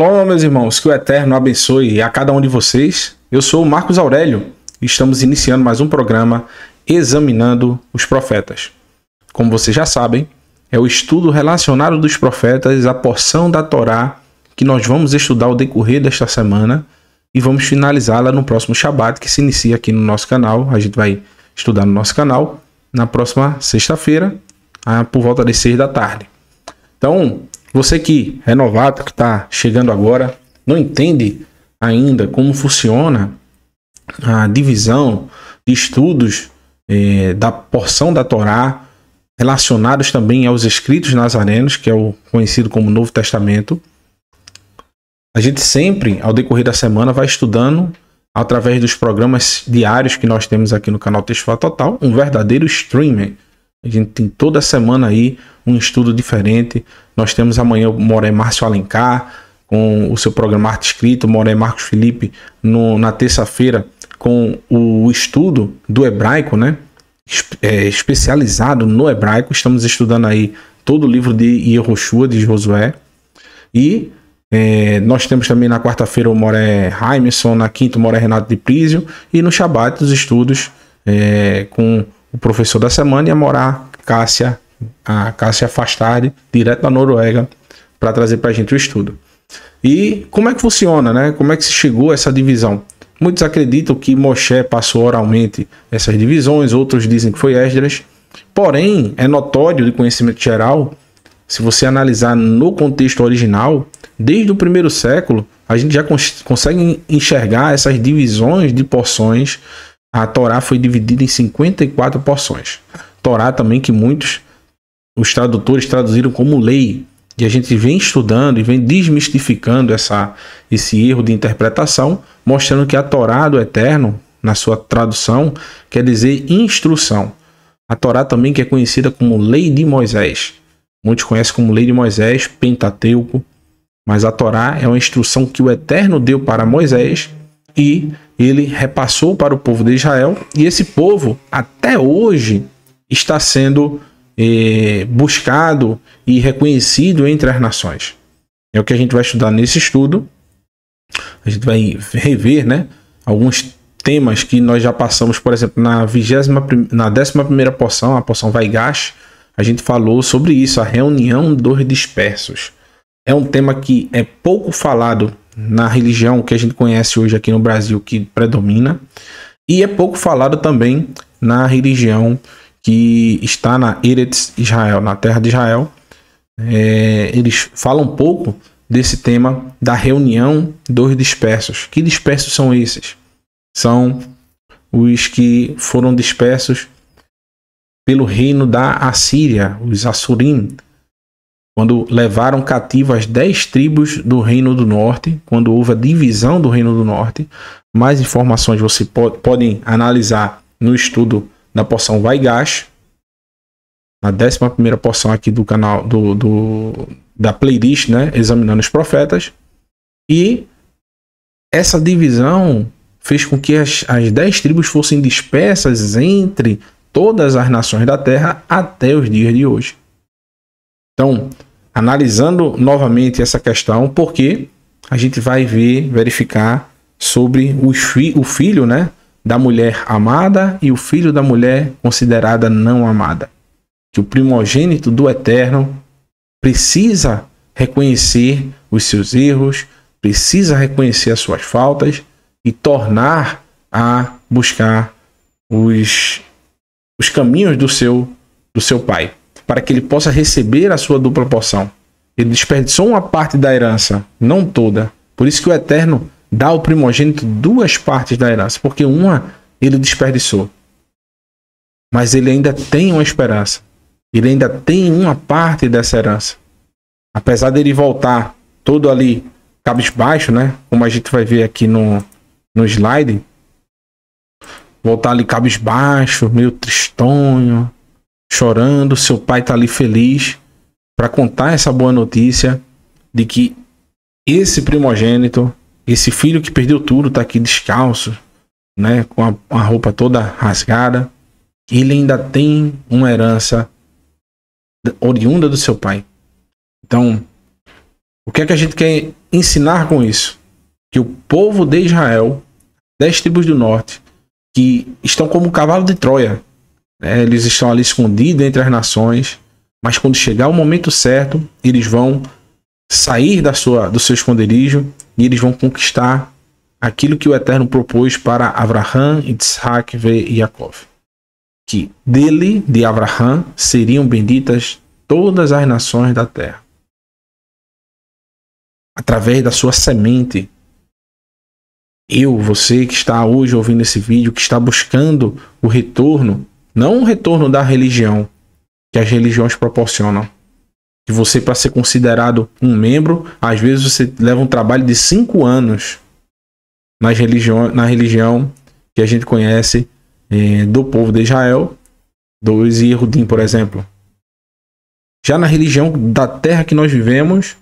Shalom, meus irmãos, que o Eterno abençoe a cada um de vocês. Eu sou o Marcos Aurélio e estamos iniciando mais um programa Examinando os Profetas. Como vocês já sabem, é o estudo relacionado dos profetas, a porção da Torá que nós vamos estudar ao decorrer desta semana e vamos finalizá-la no próximo Shabat, que se inicia aqui no nosso canal. A gente vai estudar no nosso canal na próxima sexta-feira, ah, por volta das seis da tarde. Então, você que é novato, que está chegando agora, não entende ainda como funciona a divisão de estudos eh, da porção da Torá relacionados também aos escritos nazarenos, que é o conhecido como Novo Testamento. A gente sempre, ao decorrer da semana, vai estudando através dos programas diários que nós temos aqui no canal Textual Total, um verdadeiro streaming. A gente tem toda semana aí um estudo diferente. Nós temos amanhã o Moré Márcio Alencar com o seu programa Arte Escrito, Moré Marcos Felipe no, na terça-feira com o estudo do hebraico, né? É, especializado no hebraico. Estamos estudando aí todo o livro de Yehoshua, de Josué. E é, nós temos também na quarta-feira o Moré Heimerson, na quinta o Moré Renato de Prisio e no Shabat os estudos é, com o professor da semana ia morar Cássia, a Cássia Fastardi, direto da Noruega, para trazer para a gente o estudo. E como é que funciona, né? Como é que se chegou a essa divisão? Muitos acreditam que Moshe passou oralmente essas divisões, outros dizem que foi Esdras. Porém, é notório de conhecimento geral, se você analisar no contexto original, desde o primeiro século, a gente já cons consegue enxergar essas divisões de porções a Torá foi dividida em 54 porções. Torá também que muitos os tradutores traduziram como lei. E a gente vem estudando e vem desmistificando essa, esse erro de interpretação, mostrando que a Torá do Eterno, na sua tradução, quer dizer instrução. A Torá também que é conhecida como Lei de Moisés. Muitos conhecem como Lei de Moisés, Pentateuco, mas a Torá é uma instrução que o Eterno deu para Moisés e ele repassou para o povo de Israel e esse povo até hoje está sendo eh, buscado e reconhecido entre as nações. É o que a gente vai estudar nesse estudo. A gente vai rever né, alguns temas que nós já passamos, por exemplo, na, vigésima, na 11 poção, a poção Vaigash, a gente falou sobre isso, a reunião dos dispersos. É um tema que é pouco falado na religião que a gente conhece hoje aqui no Brasil, que predomina, e é pouco falado também na religião que está na Eretz Israel, na terra de Israel. É, eles falam um pouco desse tema da reunião dos dispersos. Que dispersos são esses? São os que foram dispersos pelo reino da Assíria, os Assurim, quando levaram cativo as dez tribos do Reino do Norte, quando houve a divisão do Reino do Norte. Mais informações você pode, podem analisar no estudo da porção Vaigash, na 11 porção aqui do canal do, do, da playlist, né, examinando os profetas. E essa divisão fez com que as, as dez tribos fossem dispersas entre todas as nações da terra até os dias de hoje. Então, analisando novamente essa questão, porque a gente vai ver, verificar sobre fi o filho né, da mulher amada e o filho da mulher considerada não amada. Que o primogênito do eterno precisa reconhecer os seus erros, precisa reconhecer as suas faltas e tornar a buscar os, os caminhos do seu, do seu pai para que ele possa receber a sua dupla porção. Ele desperdiçou uma parte da herança, não toda. Por isso que o Eterno dá ao primogênito duas partes da herança, porque uma ele desperdiçou. Mas ele ainda tem uma esperança. Ele ainda tem uma parte dessa herança. Apesar dele voltar todo ali cabisbaixo, né? Como a gente vai ver aqui no, no slide. Voltar ali cabisbaixo, meio tristonho, chorando, seu pai está ali feliz para contar essa boa notícia de que esse primogênito, esse filho que perdeu tudo, está aqui descalço, né, com a, a roupa toda rasgada, ele ainda tem uma herança oriunda do seu pai. Então, o que é que a gente quer ensinar com isso? Que o povo de Israel, dez tribos do norte, que estão como o cavalo de Troia, né? Eles estão ali escondidos entre as nações, mas quando chegar o momento certo, eles vão sair da sua, do seu esconderijo e eles vão conquistar aquilo que o Eterno propôs para Abraham, Isaac e Jacob. Que dele, de Abraham, seriam benditas todas as nações da terra. Através da sua semente. Eu, você que está hoje ouvindo esse vídeo, que está buscando o retorno não um retorno da religião que as religiões proporcionam. Que você, para ser considerado um membro, às vezes você leva um trabalho de cinco anos nas na religião que a gente conhece eh, do povo de Israel, e Yehudim, por exemplo. Já na religião da terra que nós vivemos,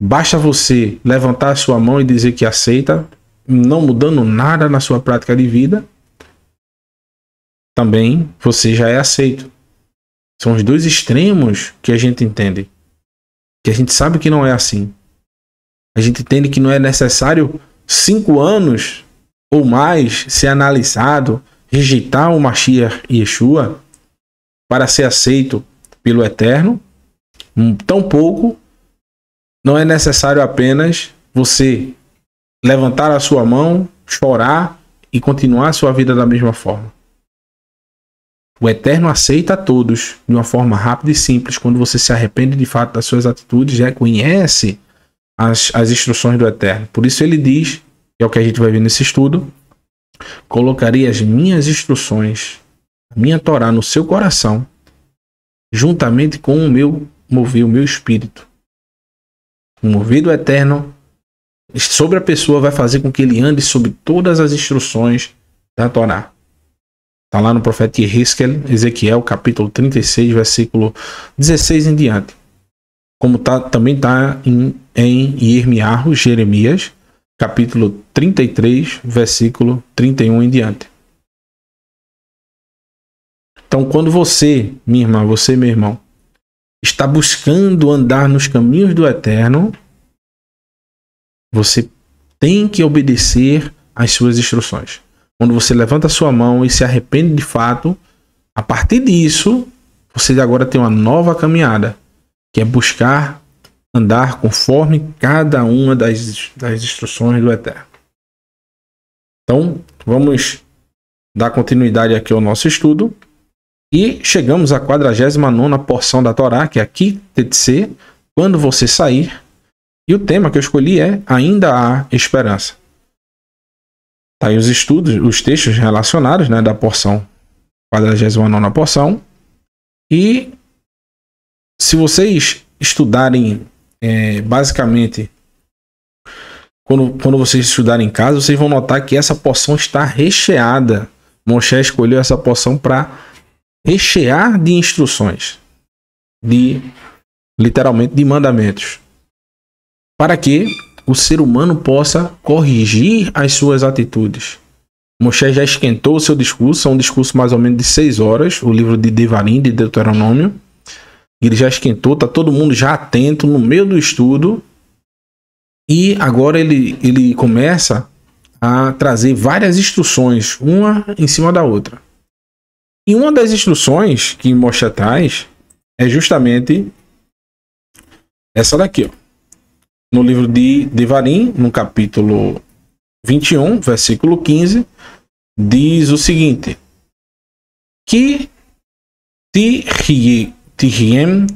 basta você levantar a sua mão e dizer que aceita, não mudando nada na sua prática de vida, também você já é aceito. São os dois extremos que a gente entende. Que a gente sabe que não é assim. A gente entende que não é necessário cinco anos ou mais ser analisado, rejeitar o Mashiach e Yeshua para ser aceito pelo Eterno. Tampouco não é necessário apenas você levantar a sua mão, chorar e continuar a sua vida da mesma forma. O Eterno aceita a todos de uma forma rápida e simples quando você se arrepende de fato das suas atitudes, reconhece as, as instruções do Eterno. Por isso ele diz, que é o que a gente vai ver nesse estudo, colocarei as minhas instruções, a minha Torá no seu coração, juntamente com o meu mover, o meu espírito. O movido eterno sobre a pessoa vai fazer com que ele ande sob todas as instruções da Torá. Está lá no profeta Ezequiel, Ezequiel, capítulo 36, versículo 16 em diante. Como tá, também está em, em Irmiarro, Jeremias, capítulo 33, versículo 31 em diante. Então, quando você, minha irmã, você, meu irmão, está buscando andar nos caminhos do eterno, você tem que obedecer às suas instruções quando você levanta a sua mão e se arrepende de fato, a partir disso, você agora tem uma nova caminhada, que é buscar andar conforme cada uma das, das instruções do Eterno. Então, vamos dar continuidade aqui ao nosso estudo. E chegamos à 49 porção da Torá, que é aqui, TTC, quando você sair. E o tema que eu escolhi é Ainda há esperança. Tá aí os estudos, os textos relacionados, né, da porção 49 porção. E se vocês estudarem é, basicamente quando, quando vocês estudarem em casa, vocês vão notar que essa porção está recheada. Moshe escolheu essa porção para rechear de instruções, de literalmente de mandamentos. Para que o ser humano possa corrigir as suas atitudes. Moshe já esquentou o seu discurso, é um discurso mais ou menos de seis horas, o livro de Devarim, de Deuteronômio. Ele já esquentou, tá todo mundo já atento no meio do estudo. E agora ele, ele começa a trazer várias instruções, uma em cima da outra. E uma das instruções que Moshe traz é justamente essa daqui, ó no livro de Devarim, no capítulo 21, versículo 15, diz o seguinte: Que tihiem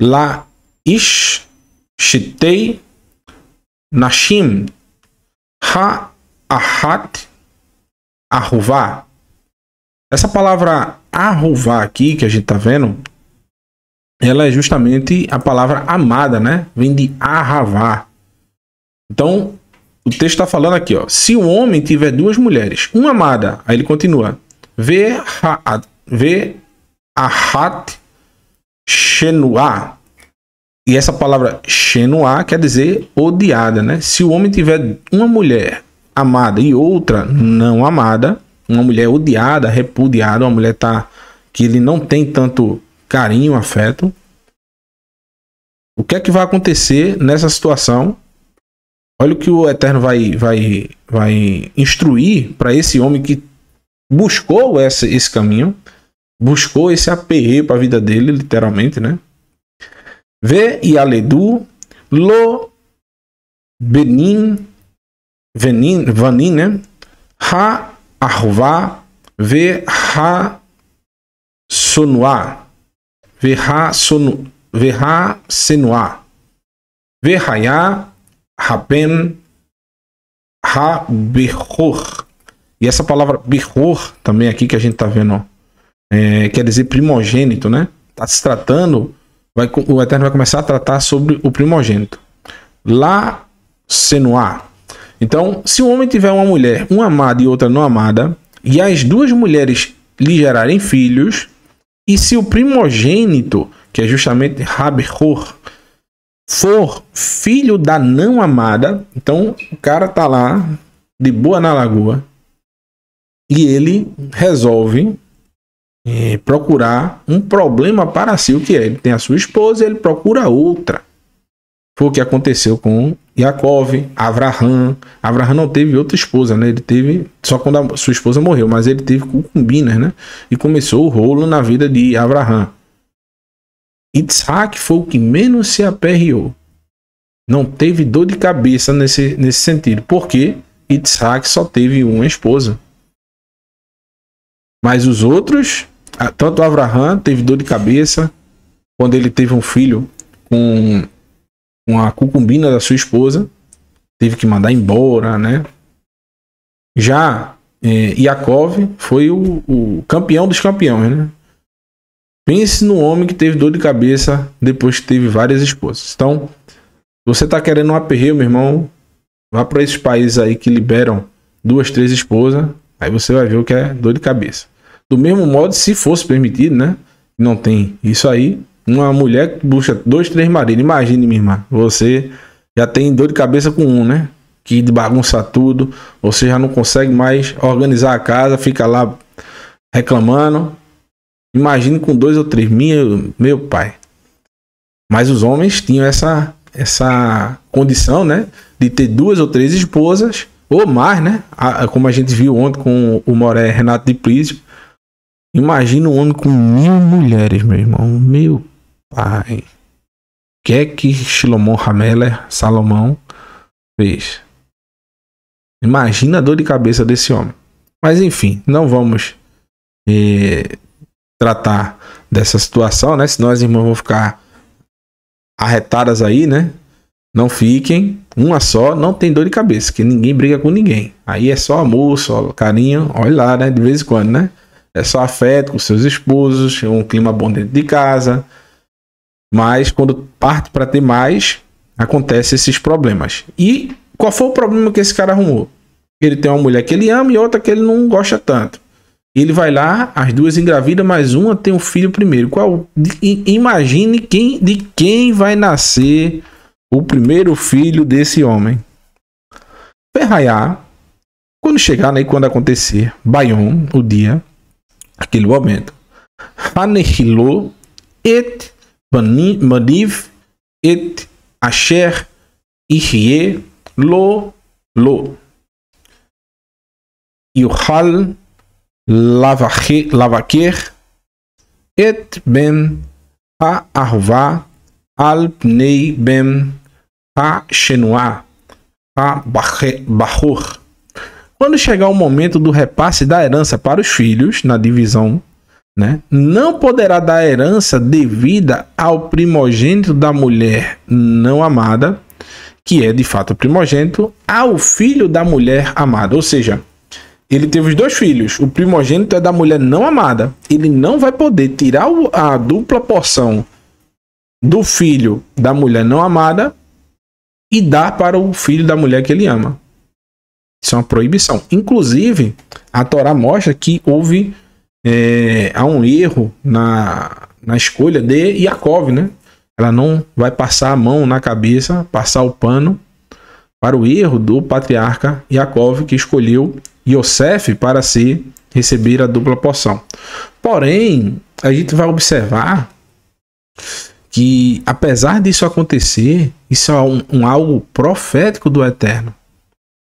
la ish shitei nashim ha ahat arruvá. Essa palavra arruvá aqui que a gente está vendo ela é justamente a palavra amada, né? Vem de arravar. Então, o texto está falando aqui, ó. Se o homem tiver duas mulheres, uma amada, aí ele continua. Vê ahat shenuá. E essa palavra shenuá quer dizer odiada, né? Se o homem tiver uma mulher amada e outra não amada, uma mulher odiada, repudiada, uma mulher tá, que ele não tem tanto carinho, afeto. O que é que vai acontecer nessa situação? Olha o que o Eterno vai, vai, vai instruir para esse homem que buscou esse caminho, buscou esse aperreio para a vida dele, literalmente, né? Ve e aledu lo benin venin vanin, né? Ha arvá ve ha sonuá verra senua verraiá, rapen, rabehor. E essa palavra behor também aqui que a gente está vendo, é, quer dizer primogênito, né? Está se tratando, vai, o Eterno vai começar a tratar sobre o primogênito. Lá senua Então, se o um homem tiver uma mulher, uma amada e outra não amada, e as duas mulheres lhe gerarem filhos, e se o primogênito, que é justamente Haberhor, for filho da não amada, então o cara tá lá de boa na lagoa e ele resolve é, procurar um problema para si, o que é? Ele tem a sua esposa, e ele procura outra. Foi o que aconteceu com Yaakov, Avraham. Avraham não teve outra esposa, né? Ele teve só quando a sua esposa morreu, mas ele teve concubinas, né? E começou o rolo na vida de Avraham. Isaac foi o que menos se aperreou. Não teve dor de cabeça nesse, nesse sentido, porque Isaac só teve uma esposa. Mas os outros, tanto Avraham teve dor de cabeça quando ele teve um filho com com a concubina da sua esposa, teve que mandar embora, né? Já é, Yakov foi o, o, campeão dos campeões, né? Pense no homem que teve dor de cabeça depois que teve várias esposas. Então, você tá querendo um aperreio, meu irmão, vá para esses países aí que liberam duas, três esposas, aí você vai ver o que é dor de cabeça. Do mesmo modo, se fosse permitido, né? Não tem isso aí. Uma mulher que busca dois, três maridos. Imagine, minha irmã. Você já tem dor de cabeça com um, né? Que bagunça tudo. Você já não consegue mais organizar a casa, fica lá reclamando. Imagine com dois ou três. Meu, meu pai. Mas os homens tinham essa, essa condição, né? De ter duas ou três esposas, ou mais, né? como a gente viu ontem com o Moré Renato de Prísio. Imagina um homem com mil mulheres, meu irmão. Meu Pai. O que é que Shilomon Hameler, Salomão, fez? Imagina a dor de cabeça desse homem. Mas enfim, não vamos eh, tratar dessa situação, né? Senão as irmãs vão ficar arretadas aí, né? Não fiquem, uma só, não tem dor de cabeça, que ninguém briga com ninguém. Aí é só amor, só carinho, olha lá, né? De vez em quando, né? É só afeto com seus esposos, um clima bom dentro de casa, mas quando parte para ter mais, acontece esses problemas. E qual foi o problema que esse cara arrumou? Ele tem uma mulher que ele ama e outra que ele não gosta tanto. Ele vai lá, as duas engravidam, mas uma tem um filho primeiro. Qual? Imagine quem, de quem vai nascer o primeiro filho desse homem. Ferraiá, quando chegar, né, quando acontecer, Bayon, o dia, aquele momento, Hanehilo et Maniv et Asher Ihye Lo Lo. Yuhal Lavaker et Ben Ha'ahva Al Pnei Ben Ha'shenua Ha'bachur. Quando chegar o momento do repasse da herança para os filhos, na divisão né? Não poderá dar herança devida ao primogênito da mulher não amada, que é de fato primogênito, ao filho da mulher amada. Ou seja, ele teve os dois filhos. O primogênito é da mulher não amada. Ele não vai poder tirar a dupla porção do filho da mulher não amada e dar para o filho da mulher que ele ama. Isso é uma proibição. Inclusive, a Torá mostra que houve é, há um erro na, na escolha de Yakov, né? Ela não vai passar a mão na cabeça, passar o pano para o erro do patriarca Yakov, que escolheu Yosef para se receber a dupla porção. Porém, a gente vai observar que, apesar disso acontecer, isso é um, um algo profético do Eterno.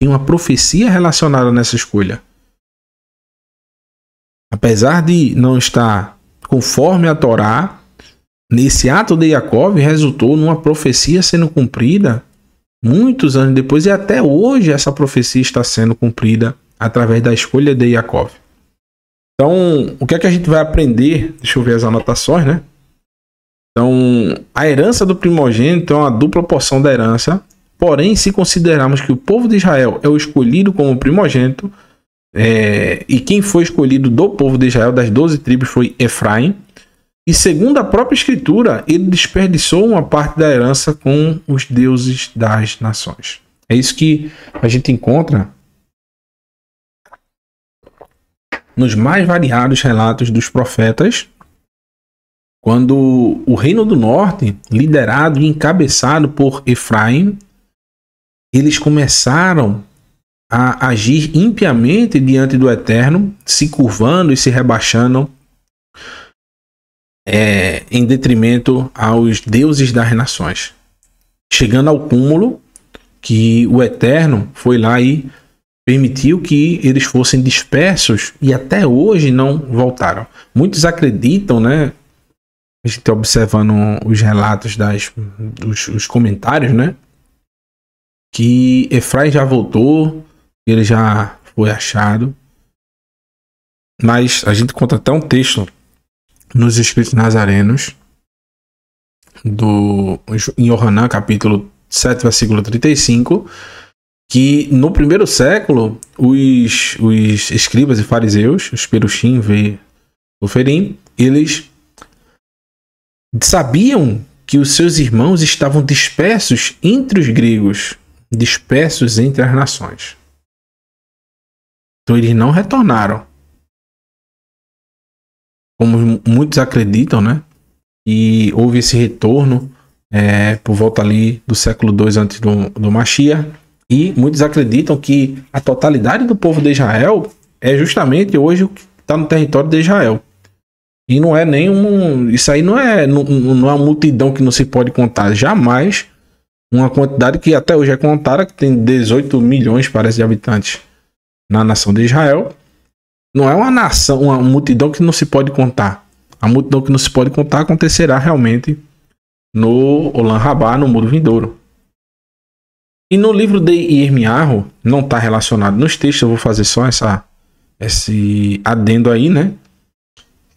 Tem uma profecia relacionada nessa escolha apesar de não estar conforme a Torá, nesse ato de Jacob resultou numa profecia sendo cumprida muitos anos depois e até hoje essa profecia está sendo cumprida através da escolha de Jacob. Então, o que é que a gente vai aprender? Deixa eu ver as anotações, né? Então, a herança do primogênito é uma dupla porção da herança. Porém, se considerarmos que o povo de Israel é o escolhido como primogênito, é, e quem foi escolhido do povo de Israel, das doze tribos, foi Efraim. E segundo a própria Escritura, ele desperdiçou uma parte da herança com os deuses das nações. É isso que a gente encontra nos mais variados relatos dos profetas, quando o Reino do Norte, liderado e encabeçado por Efraim, eles começaram a agir impiamente diante do Eterno, se curvando e se rebaixando é, em detrimento aos deuses das nações. Chegando ao cúmulo que o Eterno foi lá e permitiu que eles fossem dispersos e até hoje não voltaram. Muitos acreditam, né? A gente tá observando os relatos das, dos os comentários, né? Que Efraim já voltou, ele já foi achado. Mas a gente conta até um texto nos Espíritos Nazarenos, do, em Yohanan, capítulo 7, versículo 35, que no primeiro século os, os escribas e fariseus, os peruxim e oferim, eles sabiam que os seus irmãos estavam dispersos entre os gregos, dispersos entre as nações. Então eles não retornaram. Como muitos acreditam, né? E houve esse retorno é, por volta ali do século II antes do, do E muitos acreditam que a totalidade do povo de Israel é justamente hoje o que está no território de Israel. E não é nenhum. Isso aí não é, não, não é uma multidão que não se pode contar. Jamais uma quantidade que até hoje é contada, que tem 18 milhões, parece, de habitantes na nação de Israel. Não é uma nação, uma multidão que não se pode contar. A multidão que não se pode contar acontecerá realmente no Olan Rabá, no muro vindouro. E no livro de Irmiarro, não está relacionado nos textos, eu vou fazer só essa, esse adendo aí, né?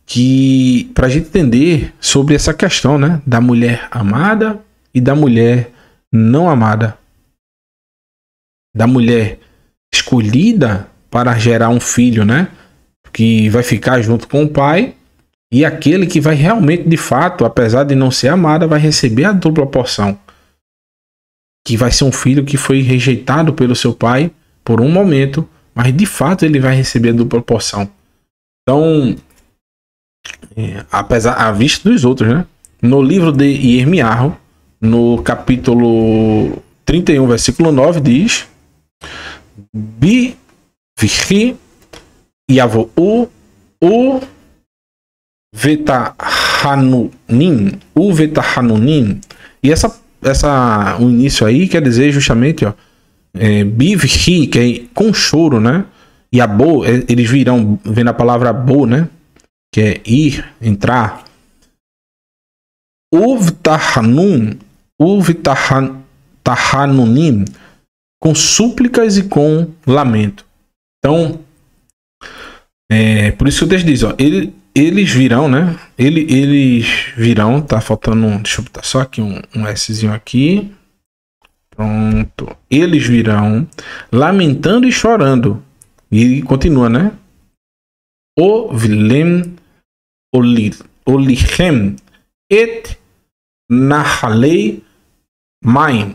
Que para a gente entender sobre essa questão, né? Da mulher amada e da mulher não amada. Da mulher escolhida para gerar um filho, né? Que vai ficar junto com o pai e aquele que vai realmente, de fato, apesar de não ser amada, vai receber a dupla porção. Que vai ser um filho que foi rejeitado pelo seu pai por um momento, mas de fato ele vai receber a dupla porção. Então, é, apesar à vista dos outros, né? No livro de Irmiarro, no capítulo 31, versículo 9, diz: bi vichi yavo'u u vetahanunim u vetahanunim e essa essa o início aí quer dizer justamente ó é, bi vichi que é com choro né e a bo é, eles virão vendo a palavra bo né que é ir entrar uvtahanun uvtahanunim com súplicas e com lamento. Então, é, por isso que o texto diz, ó, ele, eles virão, né? Ele, eles virão, tá faltando um, deixa eu botar só aqui um, um Szinho aqui. Pronto. Eles virão lamentando e chorando. E continua, né? O vilem olihem et nahalei maim.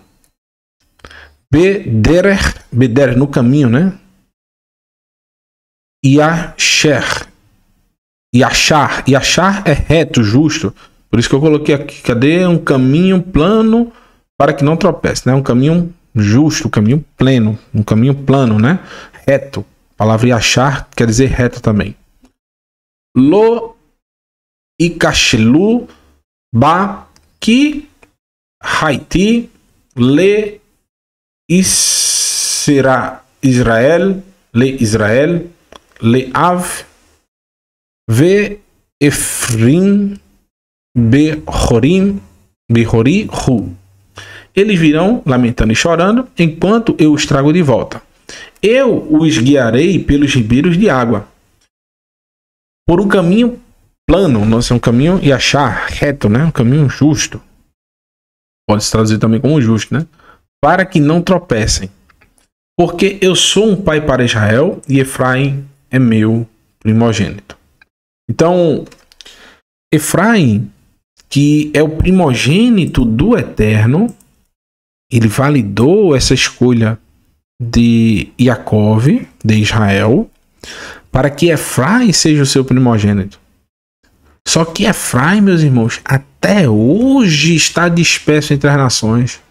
Bederer, Bederer no caminho, né? Yasher. Yachar. Yachar é reto, justo. Por isso que eu coloquei aqui. Cadê um caminho plano para que não tropece, né? Um caminho justo, um caminho pleno, um caminho plano, né? Reto. A palavra Yachar quer dizer reto também. Lo Ikashelu Ba Ki Haiti Le Isra, Israel, le Israel, le Av, ve Efrim, be Horim, be Hori, Hu. Eles virão lamentando e chorando, enquanto eu os trago de volta. Eu os guiarei pelos ribeiros de água, por um caminho plano, não é um caminho e achar reto, né? Um caminho justo. Pode se traduzir também como justo, né? para que não tropecem. Porque eu sou um pai para Israel e Efraim é meu primogênito. Então, Efraim, que é o primogênito do Eterno, ele validou essa escolha de Jacob, de Israel, para que Efraim seja o seu primogênito. Só que Efraim, meus irmãos, até hoje está disperso entre as nações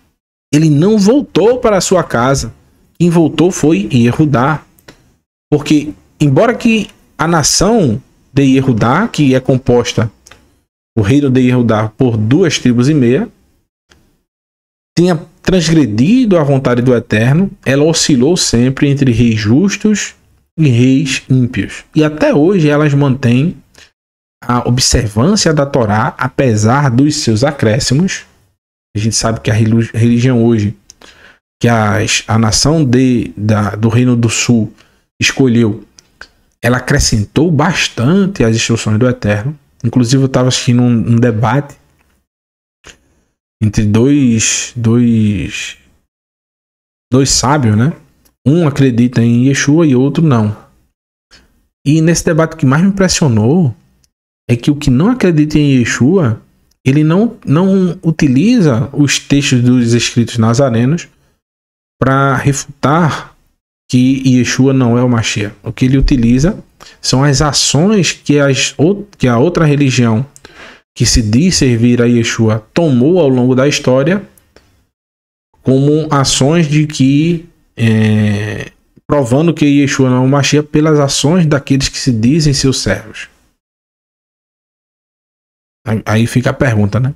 ele não voltou para a sua casa. Quem voltou foi Yehudá. Porque, embora que a nação de Yehudá, que é composta, o reino de Yehudá, por duas tribos e meia, tenha transgredido a vontade do Eterno, ela oscilou sempre entre reis justos e reis ímpios. E até hoje elas mantêm a observância da Torá, apesar dos seus acréscimos, a gente sabe que a religião hoje, que a, a nação de, da, do Reino do Sul escolheu, ela acrescentou bastante as instruções do Eterno. Inclusive, eu estava assistindo um, um debate entre dois, dois, dois sábios, né? Um acredita em Yeshua e outro não. E nesse debate o que mais me impressionou é que o que não acredita em Yeshua ele não, não utiliza os textos dos escritos nazarenos para refutar que Yeshua não é o Mashiach. O que ele utiliza são as ações que, as, que a outra religião que se diz servir a Yeshua tomou ao longo da história como ações de que é, provando que Yeshua não é o Mashiach pelas ações daqueles que se dizem seus servos. Aí fica a pergunta, né?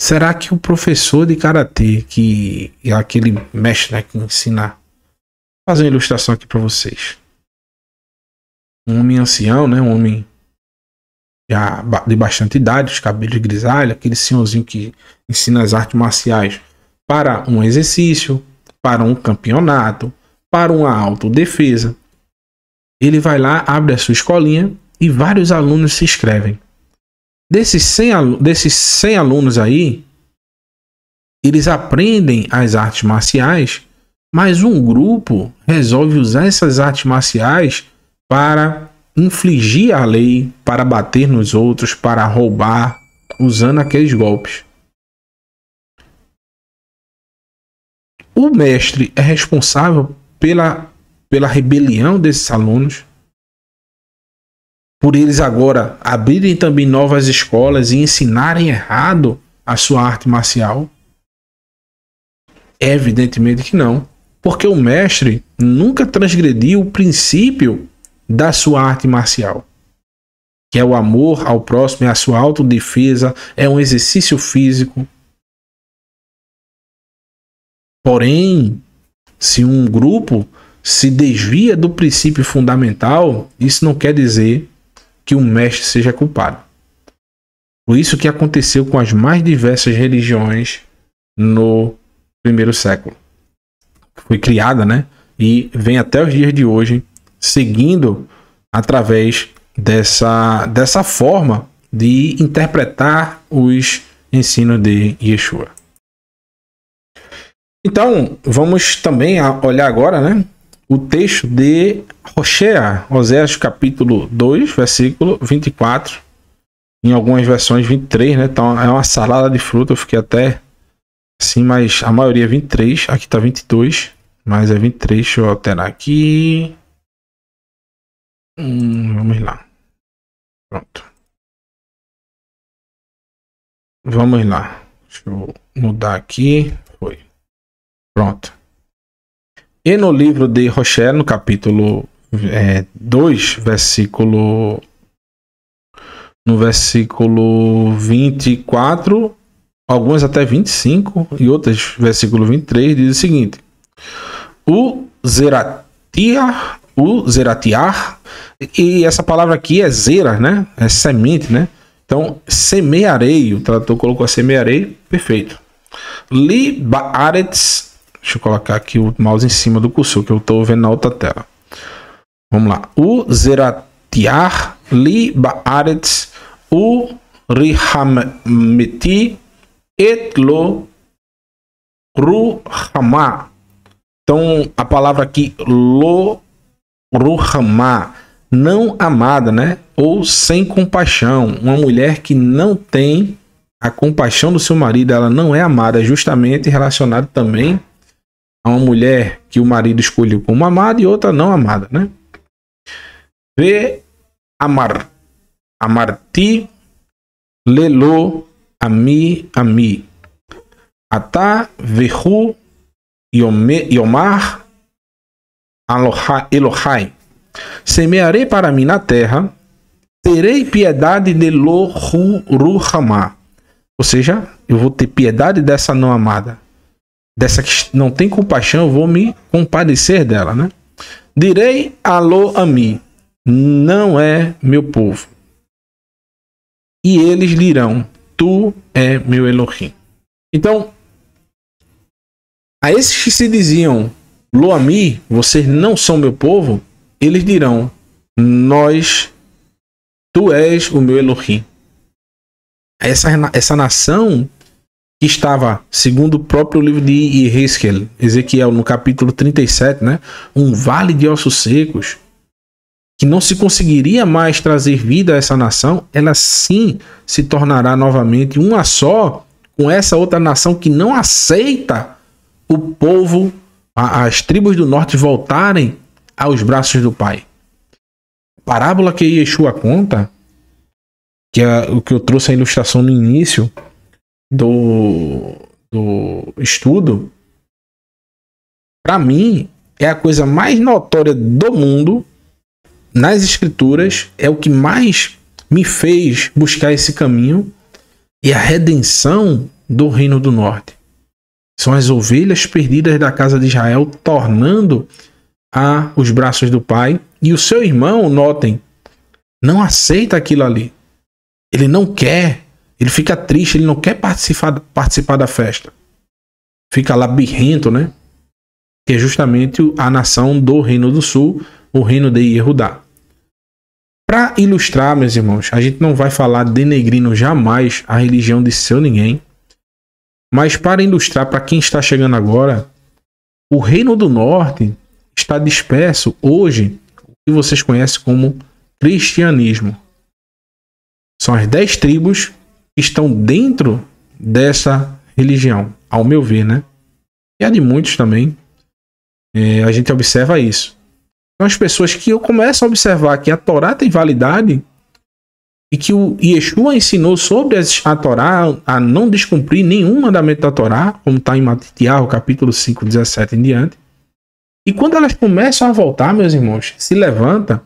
Será que o professor de karatê, que é aquele mestre né, que ensina. Vou fazer uma ilustração aqui para vocês. Um homem ancião, né? Um homem já de bastante idade, os cabelos grisalhos, aquele senhorzinho que ensina as artes marciais para um exercício, para um campeonato, para uma autodefesa. Ele vai lá, abre a sua escolinha e vários alunos se inscrevem. Desses 100, desses 100 alunos aí, eles aprendem as artes marciais, mas um grupo resolve usar essas artes marciais para infligir a lei, para bater nos outros, para roubar, usando aqueles golpes. O mestre é responsável pela, pela rebelião desses alunos, por eles agora abrirem também novas escolas e ensinarem errado a sua arte marcial? Evidentemente que não, porque o mestre nunca transgrediu o princípio da sua arte marcial, que é o amor ao próximo, é a sua autodefesa, é um exercício físico. Porém, se um grupo se desvia do princípio fundamental, isso não quer dizer que o mestre seja culpado. Por isso que aconteceu com as mais diversas religiões no primeiro século. Foi criada, né? E vem até os dias de hoje, seguindo através dessa, dessa forma de interpretar os ensinos de Yeshua. Então, vamos também olhar agora, né? o texto de Rochea, Oséias capítulo 2, versículo 24. Em algumas versões 23, né? Então é uma salada de fruta, eu fiquei até assim, mas a maioria é 23, aqui tá 22, mas é 23, deixa eu alterar aqui. Hum, vamos lá. Pronto. Vamos lá. Deixa eu mudar aqui. Foi. Pronto. E no livro de Rocher, no capítulo 2, é, versículo. No versículo 24, algumas até 25 e outras, versículo 23, diz o seguinte: O Zeratia, o Zeratiar, e essa palavra aqui é zera, né? É semente, né? Então, semearei, o tradutor colocou semearei, perfeito. Li baaretz Deixa eu colocar aqui o mouse em cima do cursor que eu estou vendo na outra tela. Vamos lá. O Zeratiar li ba'aretz u rihameti etlo ruhamá. Então, a palavra aqui, lo ruhamá, não amada, né? Ou sem compaixão. Uma mulher que não tem a compaixão do seu marido, ela não é amada, é justamente relacionado também a uma mulher que o marido escolheu como amada e outra não amada, né? Ve amar, amar-ti, lelo ami, ami, Ata, mim. Yomar Elohai. Semearei para mim na terra, terei piedade de Loruhamá. Ou seja, eu vou ter piedade dessa não amada dessa que não tem compaixão, eu vou me compadecer dela, né? Direi alô a mim, não é meu povo. E eles dirão, tu é meu Elohim. Então, a esses que se diziam, Loami, vocês não são meu povo, eles dirão, nós, tu és o meu Elohim. Essa, essa nação que estava, segundo o próprio livro de Ezequiel, Ezequiel no capítulo 37, né, um vale de ossos secos, que não se conseguiria mais trazer vida a essa nação, ela sim se tornará novamente uma só com essa outra nação que não aceita o povo, as tribos do norte voltarem aos braços do Pai. Parábola que Yeshua conta, que é o que eu trouxe a ilustração no início, do, do estudo, para mim, é a coisa mais notória do mundo nas escrituras, é o que mais me fez buscar esse caminho e a redenção do reino do norte. São as ovelhas perdidas da casa de Israel tornando a os braços do pai e o seu irmão, notem, não aceita aquilo ali. Ele não quer ele fica triste, ele não quer participar, participar da festa. Fica labirrento, né? Que é justamente a nação do Reino do Sul, o Reino de Yehudá. Para ilustrar, meus irmãos, a gente não vai falar denegrino jamais a religião de seu ninguém. Mas para ilustrar para quem está chegando agora, o Reino do Norte está disperso hoje, o que vocês conhecem como cristianismo. São as dez tribos estão dentro dessa religião, ao meu ver, né? E a de muitos também. É, a gente observa isso. Então, as pessoas que eu começo a observar que a Torá tem validade e que o Yeshua ensinou sobre a Torá a não descumprir nenhum mandamento da Torá, como está em Matias, capítulo 5, 17 em diante. E quando elas começam a voltar, meus irmãos, se levanta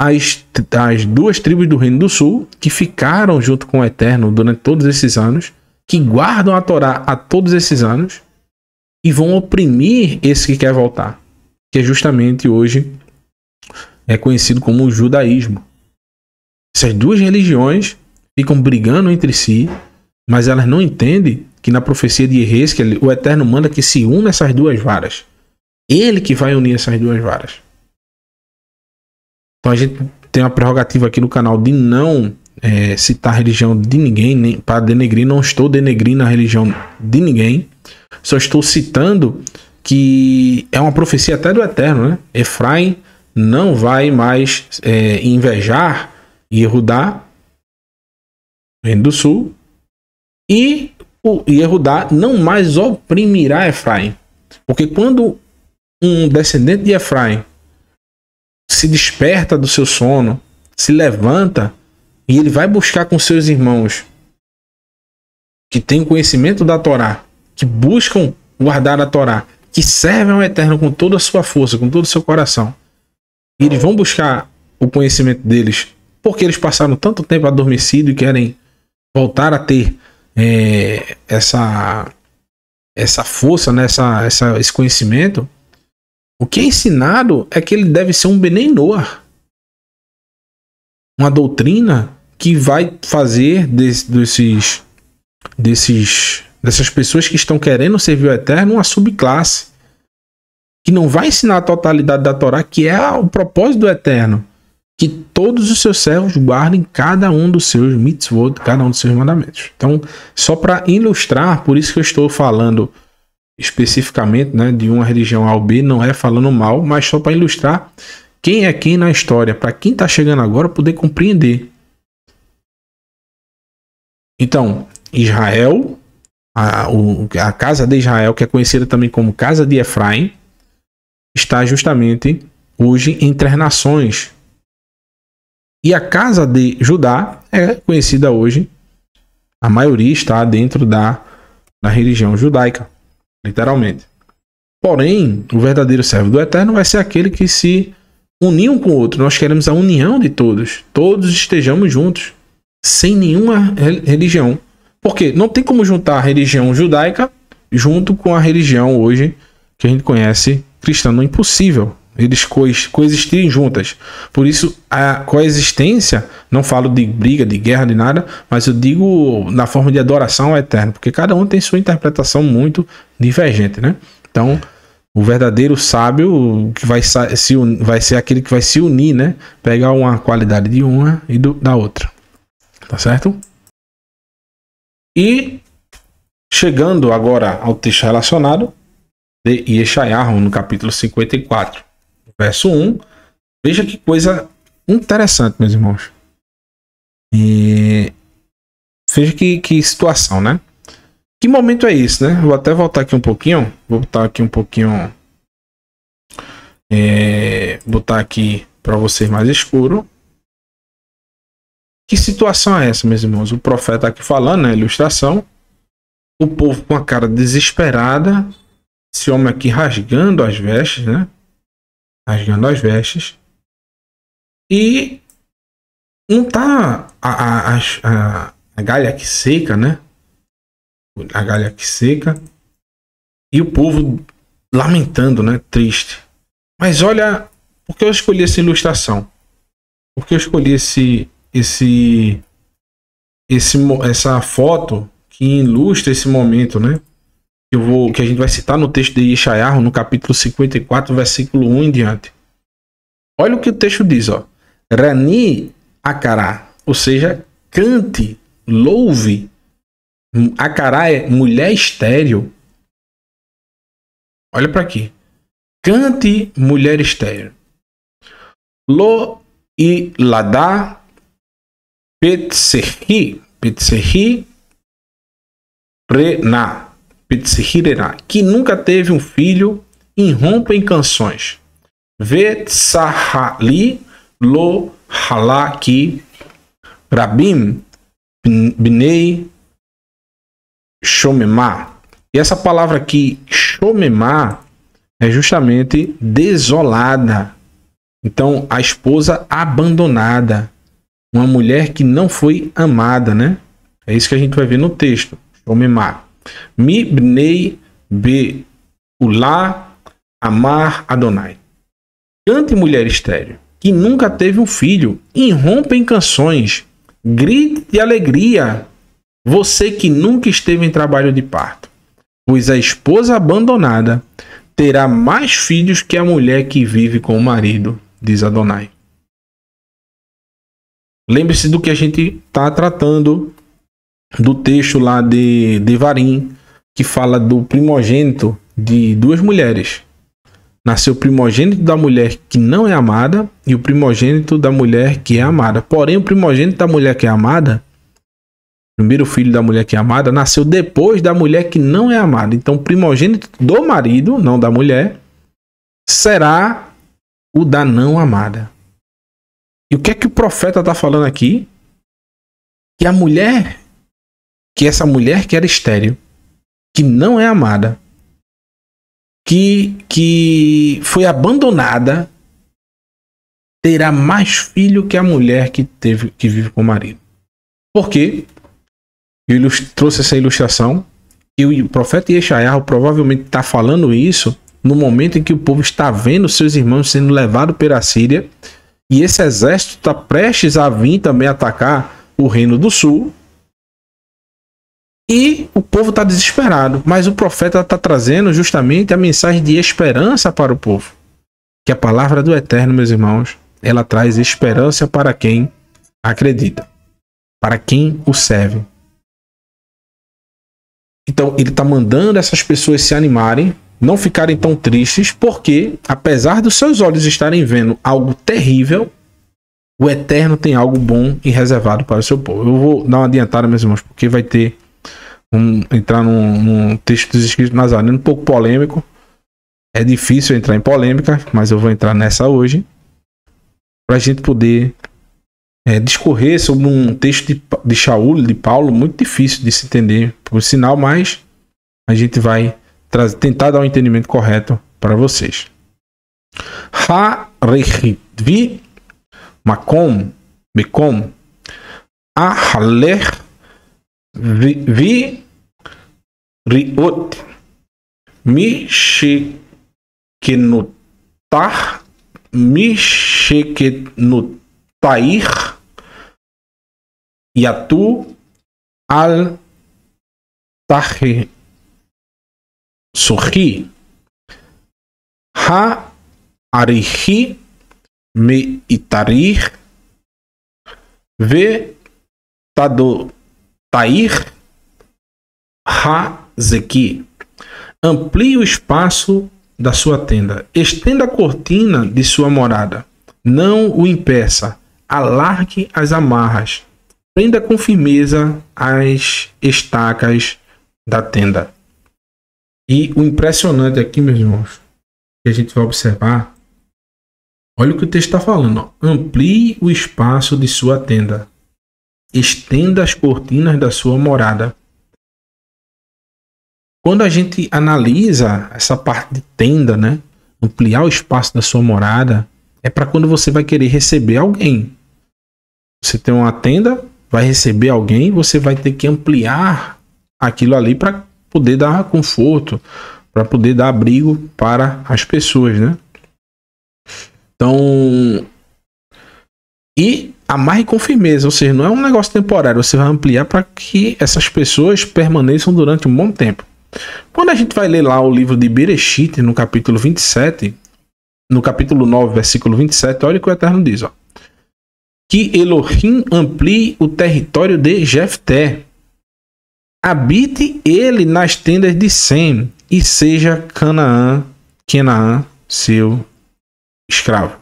as, as duas tribos do Reino do Sul, que ficaram junto com o Eterno durante todos esses anos, que guardam a Torá a todos esses anos, e vão oprimir esse que quer voltar, que é justamente hoje é conhecido como o judaísmo. Essas duas religiões ficam brigando entre si, mas elas não entendem que na profecia de Ezequiel o Eterno manda que se una essas duas varas. Ele que vai unir essas duas varas. Então a gente tem uma prerrogativa aqui no canal de não é, citar a religião de ninguém, nem para denegrir, não estou denegrindo a religião de ninguém, só estou citando que é uma profecia até do Eterno, né? Efraim não vai mais é, invejar Yehudá, reino do sul, e o Yehudá não mais oprimirá Efraim. Porque quando um descendente de Efraim se desperta do seu sono, se levanta e ele vai buscar com seus irmãos que têm conhecimento da Torá, que buscam guardar a Torá, que servem ao Eterno com toda a sua força, com todo o seu coração. E eles vão buscar o conhecimento deles porque eles passaram tanto tempo adormecido e querem voltar a ter é, essa essa força, né, essa, essa, esse conhecimento, o que é ensinado é que ele deve ser um benenor, uma doutrina que vai fazer desse, desses, desses, dessas pessoas que estão querendo servir o Eterno uma subclasse, que não vai ensinar a totalidade da Torá, que é o propósito do Eterno, que todos os seus servos guardem cada um dos seus mitzvot, cada um dos seus mandamentos. Então, só para ilustrar, por isso que eu estou falando especificamente né, de uma religião ao B, não é falando mal, mas só para ilustrar quem é quem na história, para quem está chegando agora poder compreender. Então, Israel, a, o, a casa de Israel, que é conhecida também como Casa de Efraim, está justamente hoje entre as nações. E a casa de Judá é conhecida hoje, a maioria está dentro da, da religião judaica literalmente. Porém, o verdadeiro servo do Eterno vai ser aquele que se uniu um com o outro. Nós queremos a união de todos. Todos estejamos juntos, sem nenhuma religião. Porque não tem como juntar a religião judaica junto com a religião hoje que a gente conhece cristã. Não é impossível. Eles coexistirem juntas. Por isso, a coexistência, não falo de briga, de guerra, de nada, mas eu digo na forma de adoração ao eterno, porque cada um tem sua interpretação muito divergente, né? Então, o verdadeiro sábio que vai, se vai ser aquele que vai se unir, né? Pegar uma qualidade de uma e do, da outra. Tá certo? E chegando agora ao texto relacionado de Yeshayahu, no capítulo 54 verso 1. Veja que coisa interessante, meus irmãos. E veja que, que situação, né? Que momento é esse, né? Vou até voltar aqui um pouquinho. Vou botar aqui um pouquinho. É, botar aqui para vocês mais escuro. Que situação é essa, meus irmãos? O profeta aqui falando, né? Ilustração. O povo com a cara desesperada. Esse homem aqui rasgando as vestes, né? rasgando as vestes. E não tá a, a, a, a galha que seca, né? A galha que seca. E o povo lamentando, né? Triste. Mas olha, por que eu escolhi essa ilustração? Por que eu escolhi esse, esse, esse, essa foto que ilustra esse momento, né? que, vou, que a gente vai citar no texto de Ishaiah, no capítulo 54, versículo 1 em diante. Olha o que o texto diz, ó. Rani Akará, ou seja, cante, louve. Akará é mulher estéril. Olha para aqui. Cante, mulher estéril. Lo e Ladá Petsehi, Petsehi Rená. Hirena, que nunca teve um filho, irrompe em canções. Vetsahali lo halaki rabim bnei shomemá. E essa palavra aqui, shomemá, é justamente desolada. Então, a esposa abandonada. Uma mulher que não foi amada, né? É isso que a gente vai ver no texto. Shomemá. Mi bnei be Beulá Amar Adonai. Cante mulher estéreo, que nunca teve um filho, irrompa em canções, grite de alegria, você que nunca esteve em trabalho de parto, pois a esposa abandonada terá mais filhos que a mulher que vive com o marido, diz Adonai. Lembre-se do que a gente está tratando do texto lá de, devarim que fala do primogênito de duas mulheres. Nasceu o primogênito da mulher que não é amada e o primogênito da mulher que é amada. Porém, o primogênito da mulher que é amada, o primeiro filho da mulher que é amada, nasceu depois da mulher que não é amada. Então, o primogênito do marido, não da mulher, será o da não amada. E o que é que o profeta está falando aqui? Que a mulher que essa mulher que era estéril, que não é amada, que, que foi abandonada, terá mais filho que a mulher que, teve, que vive com o marido. Por quê? Eu trouxe essa ilustração e o profeta Yeshayah provavelmente está falando isso no momento em que o povo está vendo seus irmãos sendo levados pela Síria e esse exército está prestes a vir também atacar o reino do sul e o povo está desesperado, mas o profeta está trazendo justamente a mensagem de esperança para o povo. Que a palavra do Eterno, meus irmãos, ela traz esperança para quem acredita, para quem o serve. Então, ele está mandando essas pessoas se animarem, não ficarem tão tristes, porque, apesar dos seus olhos estarem vendo algo terrível, o Eterno tem algo bom e reservado para o seu povo. Eu vou dar uma adiantada, meus irmãos, porque vai ter Vamos entrar num, num texto dos escritos nazareno né? um pouco polêmico. É difícil entrar em polêmica, mas eu vou entrar nessa hoje. Para a gente poder é, discorrer sobre um texto de, de Shaul, de Paulo, muito difícil de se entender, por sinal, mas a gente vai trazer, tentar dar o um entendimento correto para vocês. Ha-rechivi makom bekom ahaler vi mi ريوت ميشيكنوطح ميشيكنوطايخ yatu al taje suji ha arihi me itarij ve tado taij ha Zequi. Amplie o espaço da sua tenda. Estenda a cortina de sua morada. Não o impeça. Alargue as amarras. Prenda com firmeza as estacas da tenda. E o impressionante aqui, meus irmãos, que a gente vai observar, olha o que o texto está falando. Ó. Amplie o espaço de sua tenda. Estenda as cortinas da sua morada. Quando a gente analisa essa parte de tenda, né? Ampliar o espaço da sua morada, é para quando você vai querer receber alguém. Você tem uma tenda, vai receber alguém, você vai ter que ampliar aquilo ali para poder dar conforto, para poder dar abrigo para as pessoas, né? Então, e amarre com firmeza, ou seja, não é um negócio temporário, você vai ampliar para que essas pessoas permaneçam durante um bom tempo. Quando a gente vai ler lá o livro de Bereshit, no capítulo 27, no capítulo 9, versículo 27, olha o que o Eterno diz, ó. Que Elohim amplie o território de Jefté. Habite ele nas tendas de Sem e seja Canaã, Canaã seu escravo.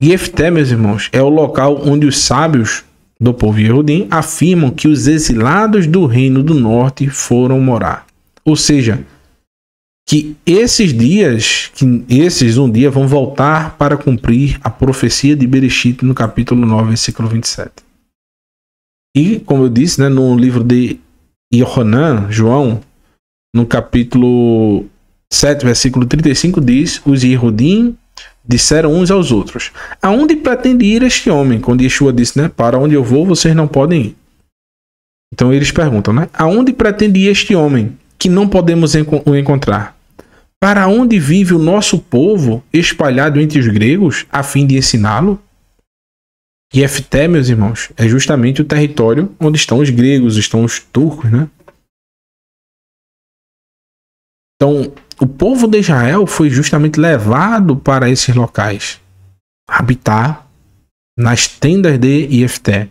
Jefté, meus irmãos, é o local onde os sábios do povo Yehudim afirmam que os exilados do Reino do Norte foram morar. Ou seja, que esses dias, que esses um dia vão voltar para cumprir a profecia de Bereshit no capítulo 9, versículo 27. E, como eu disse, né, no livro de Yohanan, João, no capítulo 7, versículo 35, diz: Os Yehudim Disseram uns aos outros: Aonde pretende ir este homem? Quando Yeshua disse, né? Para onde eu vou, vocês não podem ir. Então eles perguntam, né? Aonde pretende ir este homem que não podemos enco o encontrar? Para onde vive o nosso povo espalhado entre os gregos, a fim de ensiná-lo? E Efté, meus irmãos, é justamente o território onde estão os gregos, estão os turcos, né? Então, o povo de Israel foi justamente levado para esses locais habitar nas tendas de Iefté.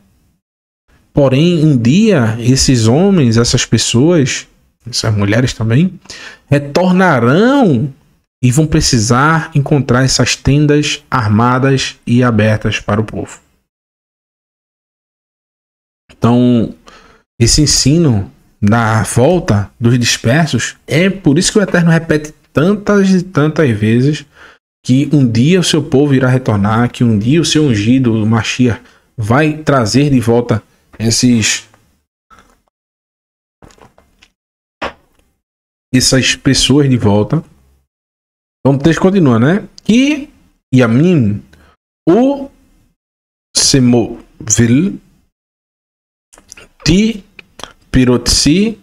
Porém, um dia esses homens, essas pessoas, essas mulheres também, retornarão e vão precisar encontrar essas tendas armadas e abertas para o povo. Então, esse ensino da volta dos dispersos, é por isso que o Eterno repete tantas e tantas vezes que um dia o seu povo irá retornar, que um dia o seu ungido, o Mashiach, vai trazer de volta esses essas pessoas de volta. Então ter texto continua, né? Que Yamin, o Semovil, ti Pirotsi,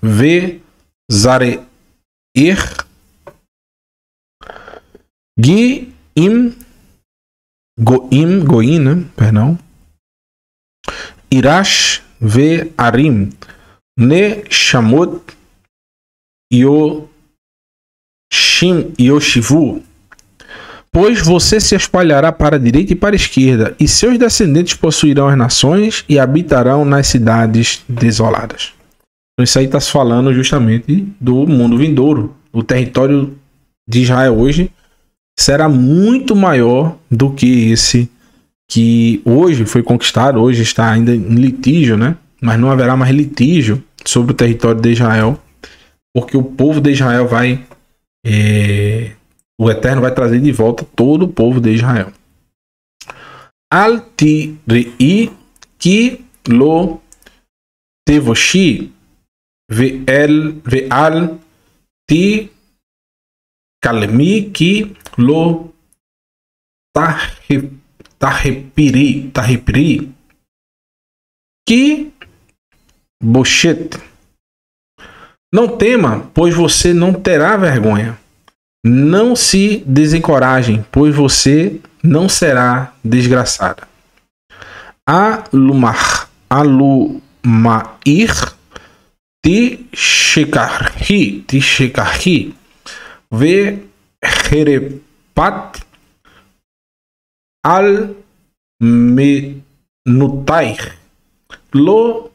V. ir Gui Im, Goim, Goim, né? Perdão. Irash V. Arim, Ne Shamot, Yoshim, Yoshivu, Pois você se espalhará para a direita e para a esquerda, e seus descendentes possuirão as nações e habitarão nas cidades desoladas. Então, isso aí está se falando justamente do mundo vindouro. O território de Israel hoje será muito maior do que esse que hoje foi conquistado, hoje está ainda em litígio, né? Mas não haverá mais litígio sobre o território de Israel, porque o povo de Israel vai é, o Eterno vai trazer de volta todo o povo de Israel. Al-Tiri ki lo tevoshi ve'al ti kalmi ki lo tahipiri tahipiri que bochete. Não tema, pois você não terá vergonha. Não se desencorajem, pois você não será desgraçada. Alumar, alumair, tishekarhi, tishekarhi, veherepat, almenutair, lo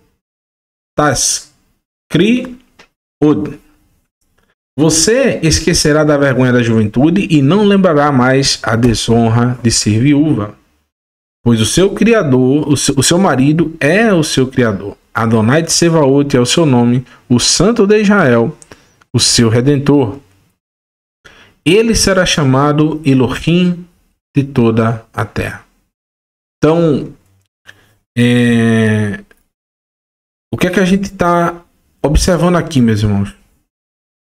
taskri, od. Você esquecerá da vergonha da juventude e não lembrará mais a desonra de ser viúva. Pois o seu criador, o seu, marido é o seu criador. Adonai de Sevaot é o seu nome, o santo de Israel, o seu redentor. Ele será chamado Elohim de toda a terra. Então, é... o que é que a gente está observando aqui, meus irmãos?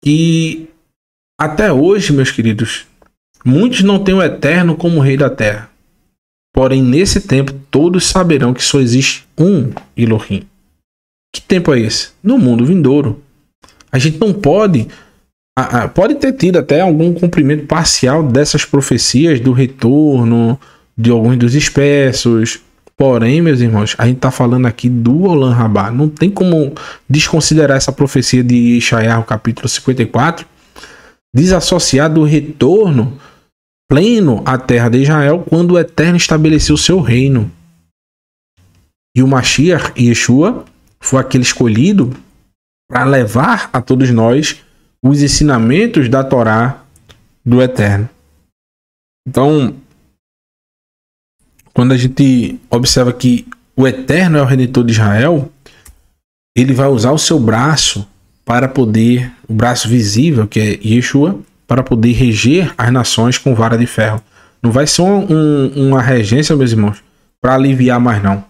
que até hoje, meus queridos, muitos não têm o Eterno como Rei da Terra. Porém, nesse tempo, todos saberão que só existe um Elohim. Que tempo é esse? No mundo vindouro. A gente não pode. pode ter tido até algum cumprimento parcial dessas profecias do retorno de alguns dos espessos, Porém, meus irmãos, a gente está falando aqui do Olam Rabá. Não tem como desconsiderar essa profecia de Ishaiah, capítulo 54, desassociar do retorno pleno à terra de Israel quando o Eterno estabeleceu o seu reino. E o Mashiach, Yeshua, foi aquele escolhido para levar a todos nós os ensinamentos da Torá do Eterno. Então, quando a gente observa que o Eterno é o Redentor de Israel, ele vai usar o seu braço para poder, o braço visível, que é Yeshua, para poder reger as nações com vara de ferro. Não vai ser um, um, uma regência, meus irmãos, para aliviar mais, não.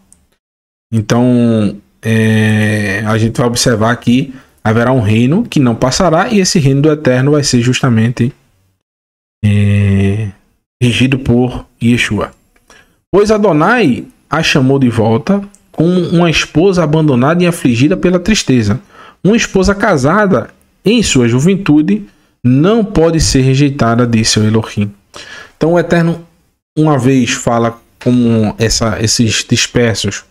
Então, é, a gente vai observar que haverá um reino que não passará, e esse reino do Eterno vai ser justamente é, regido por Yeshua. Pois Adonai a chamou de volta como uma esposa abandonada e afligida pela tristeza. Uma esposa casada em sua juventude não pode ser rejeitada, disse o Elohim. Então o Eterno, uma vez, fala como essa, esses dispersos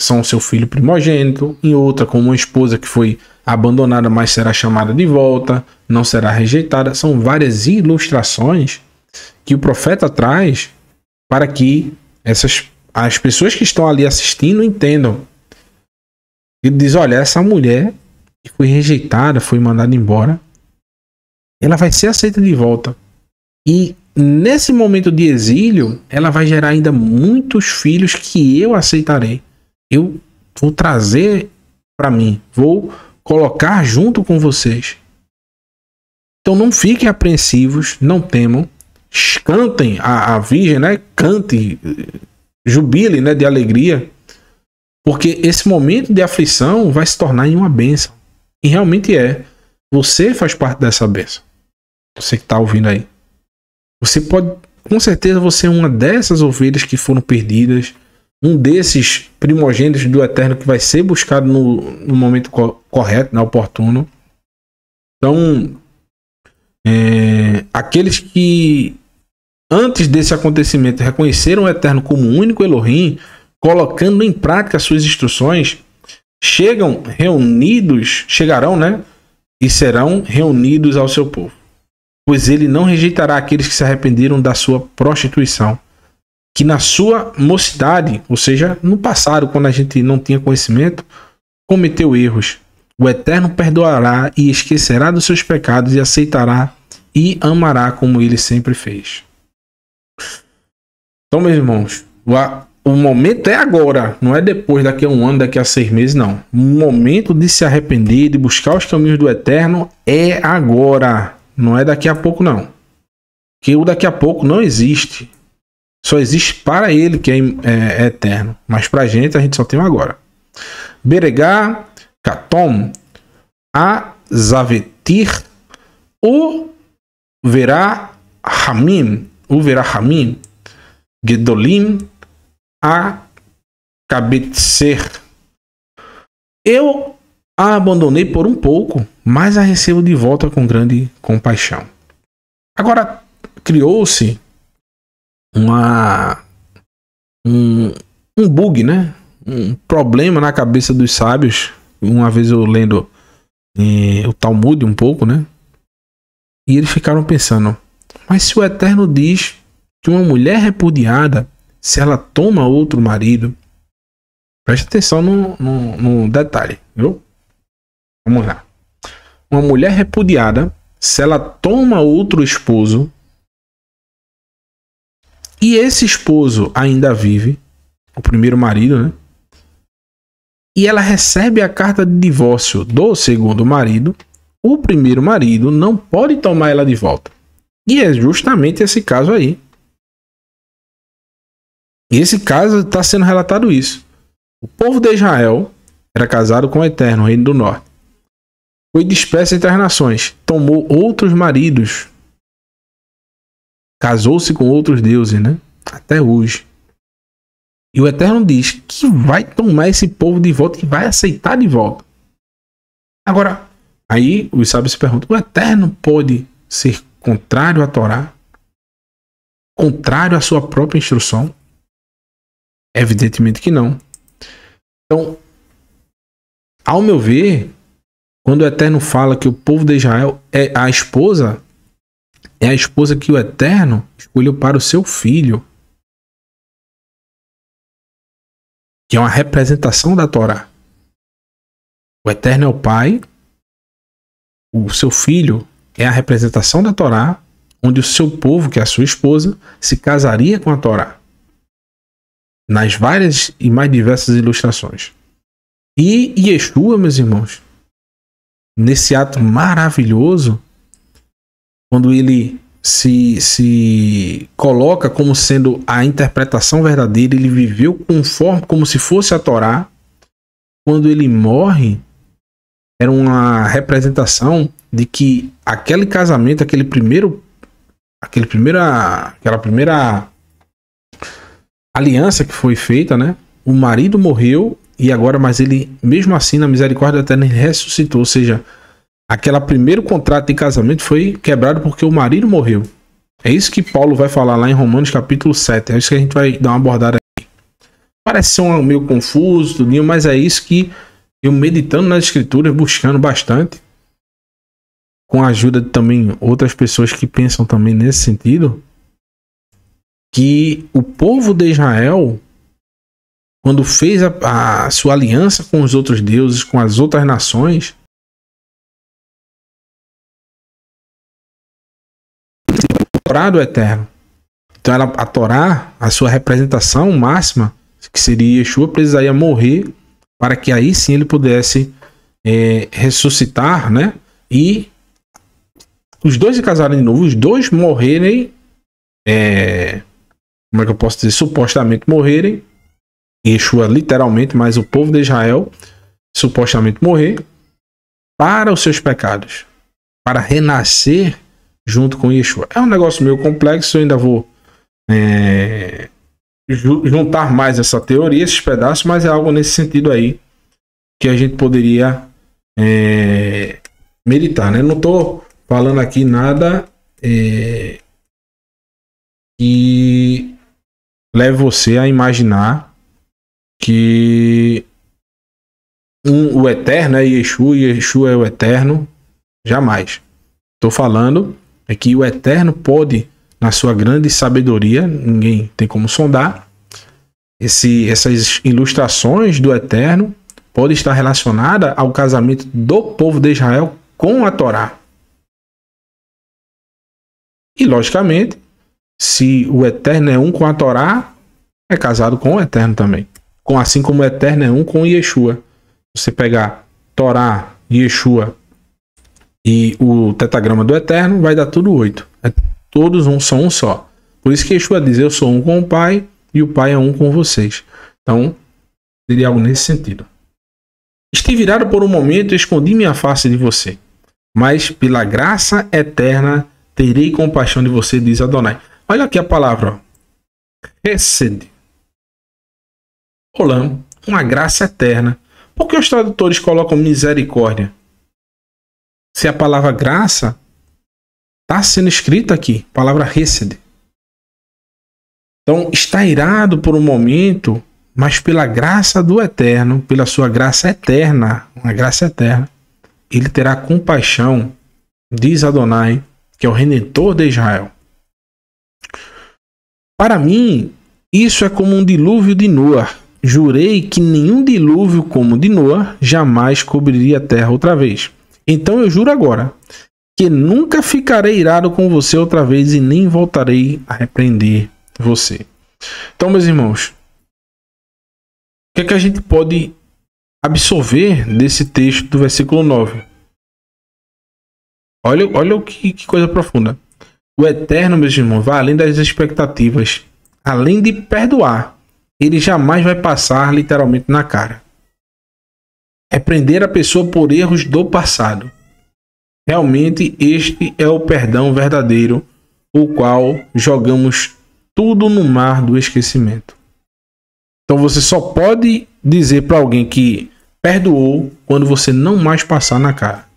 são seu filho primogênito, em outra, como uma esposa que foi abandonada, mas será chamada de volta, não será rejeitada. São várias ilustrações que o profeta traz para que essas as pessoas que estão ali assistindo entendam. Ele diz: olha, essa mulher que foi rejeitada, foi mandada embora, ela vai ser aceita de volta. E nesse momento de exílio, ela vai gerar ainda muitos filhos que eu aceitarei. Eu vou trazer para mim, vou colocar junto com vocês. Então não fiquem apreensivos, não temam cantem a, a Virgem, né? Cante, jubile, né? De alegria. Porque esse momento de aflição vai se tornar em uma benção. E realmente é. Você faz parte dessa benção. Você que está ouvindo aí. Você pode, com certeza, você é uma dessas ovelhas que foram perdidas, um desses primogênitos do eterno que vai ser buscado no, no momento co correto, na né, oportuno. Então, é, aqueles que antes desse acontecimento, reconheceram o Eterno como o único Elohim, colocando em prática suas instruções, chegam reunidos, chegarão, né? E serão reunidos ao seu povo. Pois ele não rejeitará aqueles que se arrependeram da sua prostituição, que na sua mocidade, ou seja, no passado, quando a gente não tinha conhecimento, cometeu erros. O Eterno perdoará e esquecerá dos seus pecados e aceitará e amará como ele sempre fez. Então, meus irmãos, o, momento é agora, não é depois, daqui a um ano, daqui a seis meses, não. O momento de se arrepender, de buscar os caminhos do eterno é agora, não é daqui a pouco, não. Que o daqui a pouco não existe. Só existe para ele que é, é, é eterno. Mas para a gente, a gente só tem um agora. Beregá, Catom, Azavetir, O Verá, Hamim, Uverahamim, gedolim, a cabetzer. Eu a abandonei por um pouco, mas a recebo de volta com grande compaixão. Agora, criou-se uma um, um bug, né? Um problema na cabeça dos sábios. Uma vez eu lendo eh, o Talmud um pouco, né? E eles ficaram pensando: mas se o Eterno diz que uma mulher repudiada, se ela toma outro marido, preste atenção no, no, no detalhe, viu? Vamos lá. Uma mulher repudiada, se ela toma outro esposo e esse esposo ainda vive, o primeiro marido, né? E ela recebe a carta de divórcio do segundo marido, o primeiro marido não pode tomar ela de volta. E é justamente esse caso aí. E esse caso está sendo relatado isso. O povo de Israel era casado com o Eterno, o reino do norte. Foi disperso entre as nações, tomou outros maridos, casou-se com outros deuses, né? Até hoje. E o Eterno diz que vai tomar esse povo de volta e vai aceitar de volta. Agora, aí os sábios se perguntam: o Eterno pode ser contrário à Torá, contrário à sua própria instrução? Evidentemente que não. Então, ao meu ver, quando o Eterno fala que o povo de Israel é a esposa, é a esposa que o Eterno escolheu para o seu filho, que é uma representação da Torá. O Eterno é o Pai, o seu filho é a representação da Torá, onde o seu povo, que é a sua esposa, se casaria com a Torá. Nas várias e mais diversas ilustrações. E Yeshua, meus irmãos, nesse ato maravilhoso, quando ele se, se coloca como sendo a interpretação verdadeira, ele viveu conforme, como se fosse a Torá. Quando ele morre, era uma representação de que aquele casamento, aquele primeiro, aquele primeira, aquela primeira aliança que foi feita, né? O marido morreu e agora, mas ele mesmo assim na misericórdia eterna ressuscitou, ou seja, aquele primeiro contrato de casamento foi quebrado porque o marido morreu. É isso que Paulo vai falar lá em Romanos capítulo 7. É isso que a gente vai dar uma abordada aqui. Parece ser um meio confuso, tudinho, mas é isso que eu meditando nas escrituras, buscando bastante, com a ajuda de também outras pessoas que pensam também nesse sentido, que o povo de Israel, quando fez a, a sua aliança com os outros deuses, com as outras nações, comprado Eterno. Então ela, a Torá, a sua representação máxima, que seria Yeshua, precisaria morrer para que aí sim ele pudesse é, ressuscitar né? e os dois se casarem de novo, os dois morrerem. É, como é que eu posso dizer? Supostamente morrerem. Yeshua literalmente, mas o povo de Israel supostamente morrer para os seus pecados, para renascer junto com Yeshua. É um negócio meio complexo, eu ainda vou é, juntar mais essa teoria, esses pedaços, mas é algo nesse sentido aí que a gente poderia é, meditar, né? Não estou falando aqui nada é, que leve você a imaginar que um, o eterno é Yeshua, Yeshua é o eterno, jamais. Estou falando é que o eterno pode, na sua grande sabedoria, ninguém tem como sondar, esse, essas ilustrações do eterno pode estar relacionada ao casamento do povo de Israel com a Torá. E, logicamente, se o Eterno é um com a Torá, é casado com o Eterno também. Com, assim como o Eterno é um com Yeshua. Você pegar Torá, Yeshua e o tetragrama do Eterno, vai dar tudo oito. É, todos um, são um só. Por isso que Yeshua diz: Eu sou um com o Pai e o Pai é um com vocês. Então, seria algo nesse sentido. Estive virado por um momento e escondi minha face de você, mas pela graça eterna Terei compaixão de você, diz Adonai. Olha aqui a palavra. Hesed. Olá, uma graça eterna. Por que os tradutores colocam misericórdia? Se a palavra graça está sendo escrita aqui, palavra Hesed. Então, está irado por um momento, mas pela graça do Eterno, pela sua graça eterna, uma graça eterna, ele terá compaixão, diz Adonai, que é o redentor de Israel. Para mim, isso é como um dilúvio de Noar. Jurei que nenhum dilúvio como o de Noar jamais cobriria a terra outra vez. Então eu juro agora que nunca ficarei irado com você outra vez e nem voltarei a repreender você. Então, meus irmãos, o que, é que a gente pode absorver desse texto do versículo 9? Olha, olha que, que coisa profunda. O Eterno, meus irmãos, vai além das expectativas. Além de perdoar, ele jamais vai passar literalmente na cara. É prender a pessoa por erros do passado. Realmente, este é o perdão verdadeiro, o qual jogamos tudo no mar do esquecimento. Então você só pode dizer para alguém que perdoou quando você não mais passar na cara.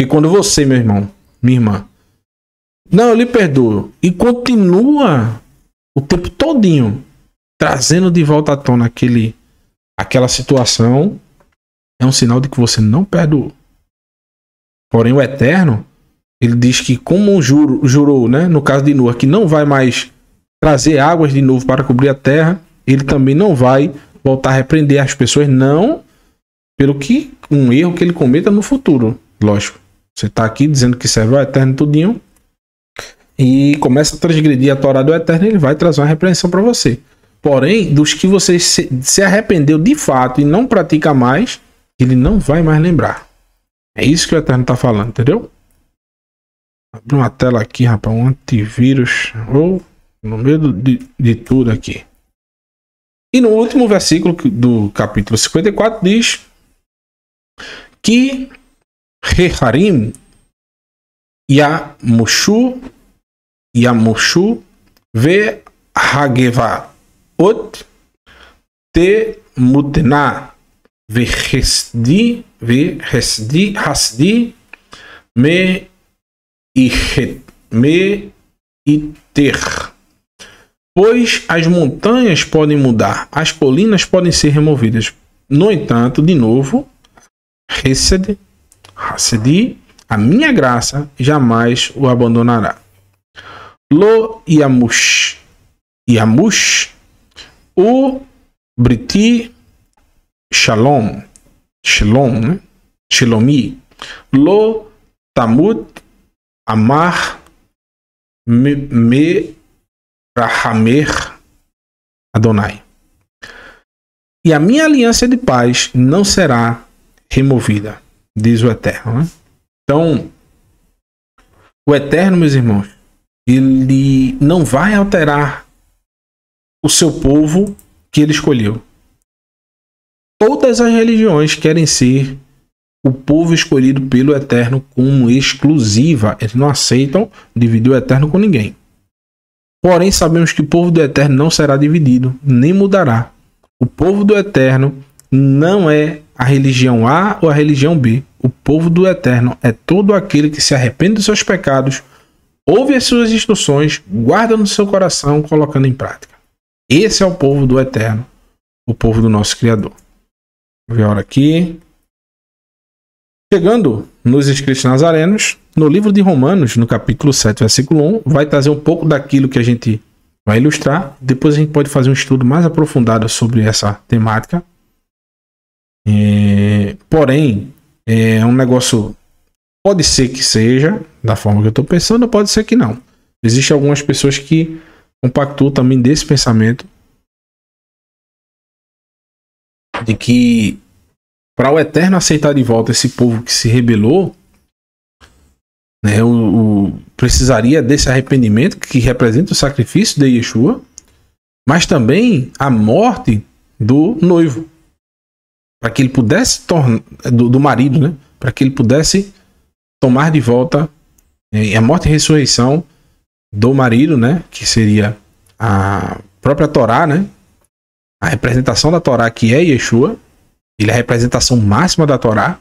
Porque quando você, meu irmão, minha irmã, não, eu lhe perdoo, e continua o tempo todinho trazendo de volta à tona aquele, aquela situação, é um sinal de que você não perdoou. Porém, o Eterno, ele diz que, como juro, jurou, né, no caso de Noah, que não vai mais trazer águas de novo para cobrir a terra, ele também não vai voltar a repreender as pessoas, não pelo que um erro que ele cometa no futuro, lógico, você está aqui dizendo que serve ao Eterno tudinho e começa a transgredir a Torá do Eterno, ele vai trazer uma repreensão para você. Porém, dos que você se, arrependeu de fato e não pratica mais, ele não vai mais lembrar. É isso que o Eterno está falando, entendeu? Abri uma tela aqui, rapaz, um antivírus. Ou no meio de, de tudo aqui. E no último versículo do capítulo 54 diz que Reharim, Yamushu, Yamushu, Ve Hageva, Ot, Te mudna Ve Hesdi, Ve Hesdi, Hasdi, Me Ichet, Me Iter. Pois as montanhas podem mudar, as colinas podem ser removidas. No entanto, de novo, Hesed Hassedi, a minha graça jamais o abandonará. Lo Yamush, Yamush, o Briti Shalom, Shalom, né? Shilomi, Lo Tamut Amar Me Rahamer Adonai. E a minha aliança de paz não será removida diz o Eterno. Né? Então, o Eterno, meus irmãos, ele não vai alterar o seu povo que ele escolheu. Todas as religiões querem ser o povo escolhido pelo Eterno como exclusiva. Eles não aceitam dividir o Eterno com ninguém. Porém, sabemos que o povo do Eterno não será dividido, nem mudará. O povo do Eterno não é a religião A ou a religião B. O povo do Eterno é todo aquele que se arrepende dos seus pecados, ouve as suas instruções, guarda no seu coração, colocando em prática. Esse é o povo do Eterno, o povo do nosso Criador. Vou ver a hora aqui. Chegando nos escritos nazarenos, no livro de Romanos, no capítulo 7, versículo 1, vai trazer um pouco daquilo que a gente vai ilustrar. Depois a gente pode fazer um estudo mais aprofundado sobre essa temática. É, porém, é um negócio. Pode ser que seja da forma que eu estou pensando, pode ser que não. Existem algumas pessoas que compactuam também desse pensamento de que para o Eterno aceitar de volta esse povo que se rebelou, né, o, o, precisaria desse arrependimento que representa o sacrifício de Yeshua, mas também a morte do noivo para que ele pudesse tornar do, do marido, né? Para que ele pudesse tomar de volta eh, a morte e ressurreição do marido, né? Que seria a própria Torá, né? A representação da Torá que é Yeshua, ele é a representação máxima da Torá,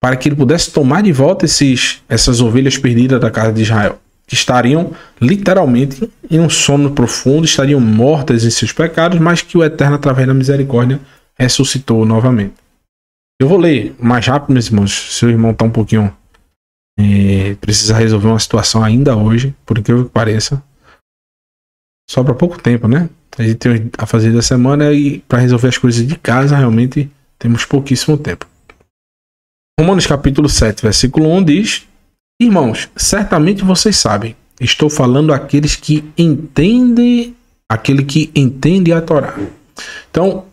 para que ele pudesse tomar de volta esses, essas ovelhas perdidas da casa de Israel, que estariam literalmente em um sono profundo, estariam mortas em seus pecados, mas que o Eterno, através da misericórdia, ressuscitou novamente. Eu vou ler mais rápido, meus irmãos. Seu irmão está um pouquinho. É, precisa resolver uma situação ainda hoje, por incrível que pareça. para pouco tempo, né? A gente tem a fazer da semana e para resolver as coisas de casa, realmente temos pouquíssimo tempo. Romanos capítulo 7, versículo 1 diz: Irmãos, certamente vocês sabem, estou falando àqueles que entendem, aquele que entende a Torá. Então,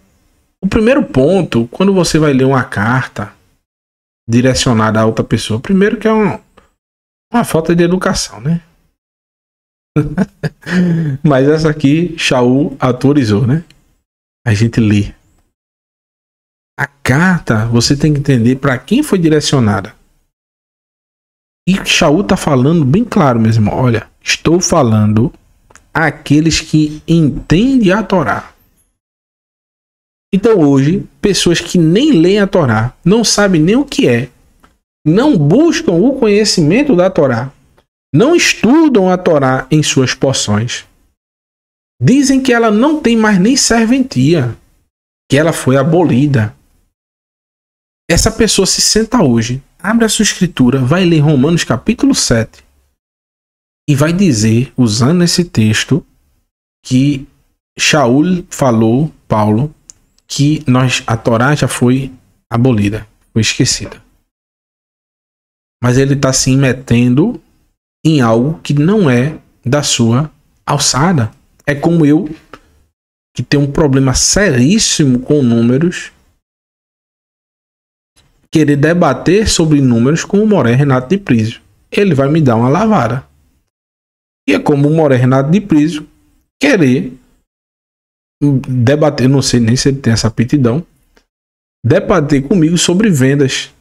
o primeiro ponto, quando você vai ler uma carta direcionada a outra pessoa, primeiro que é um, uma falta de educação, né? Mas essa aqui, Shaul autorizou, né? A gente lê. A carta, você tem que entender para quem foi direcionada. E Shaul tá falando bem claro mesmo. Olha, estou falando aqueles que entendem a Torá. Então hoje, pessoas que nem leem a Torá, não sabem nem o que é, não buscam o conhecimento da Torá, não estudam a Torá em suas porções. Dizem que ela não tem mais nem serventia, que ela foi abolida. Essa pessoa se senta hoje, abre a sua escritura, vai ler Romanos capítulo 7 e vai dizer, usando esse texto, que Shaul falou, Paulo, que nós a Torá já foi abolida, foi esquecida. Mas ele está se metendo em algo que não é da sua alçada. É como eu que tem um problema seríssimo com números querer debater sobre números com o Moré Renato de Prísio. Ele vai me dar uma lavada. E é como o Moré Renato de Prísio querer debater, não sei nem se ele tem essa aptidão, debater comigo sobre vendas.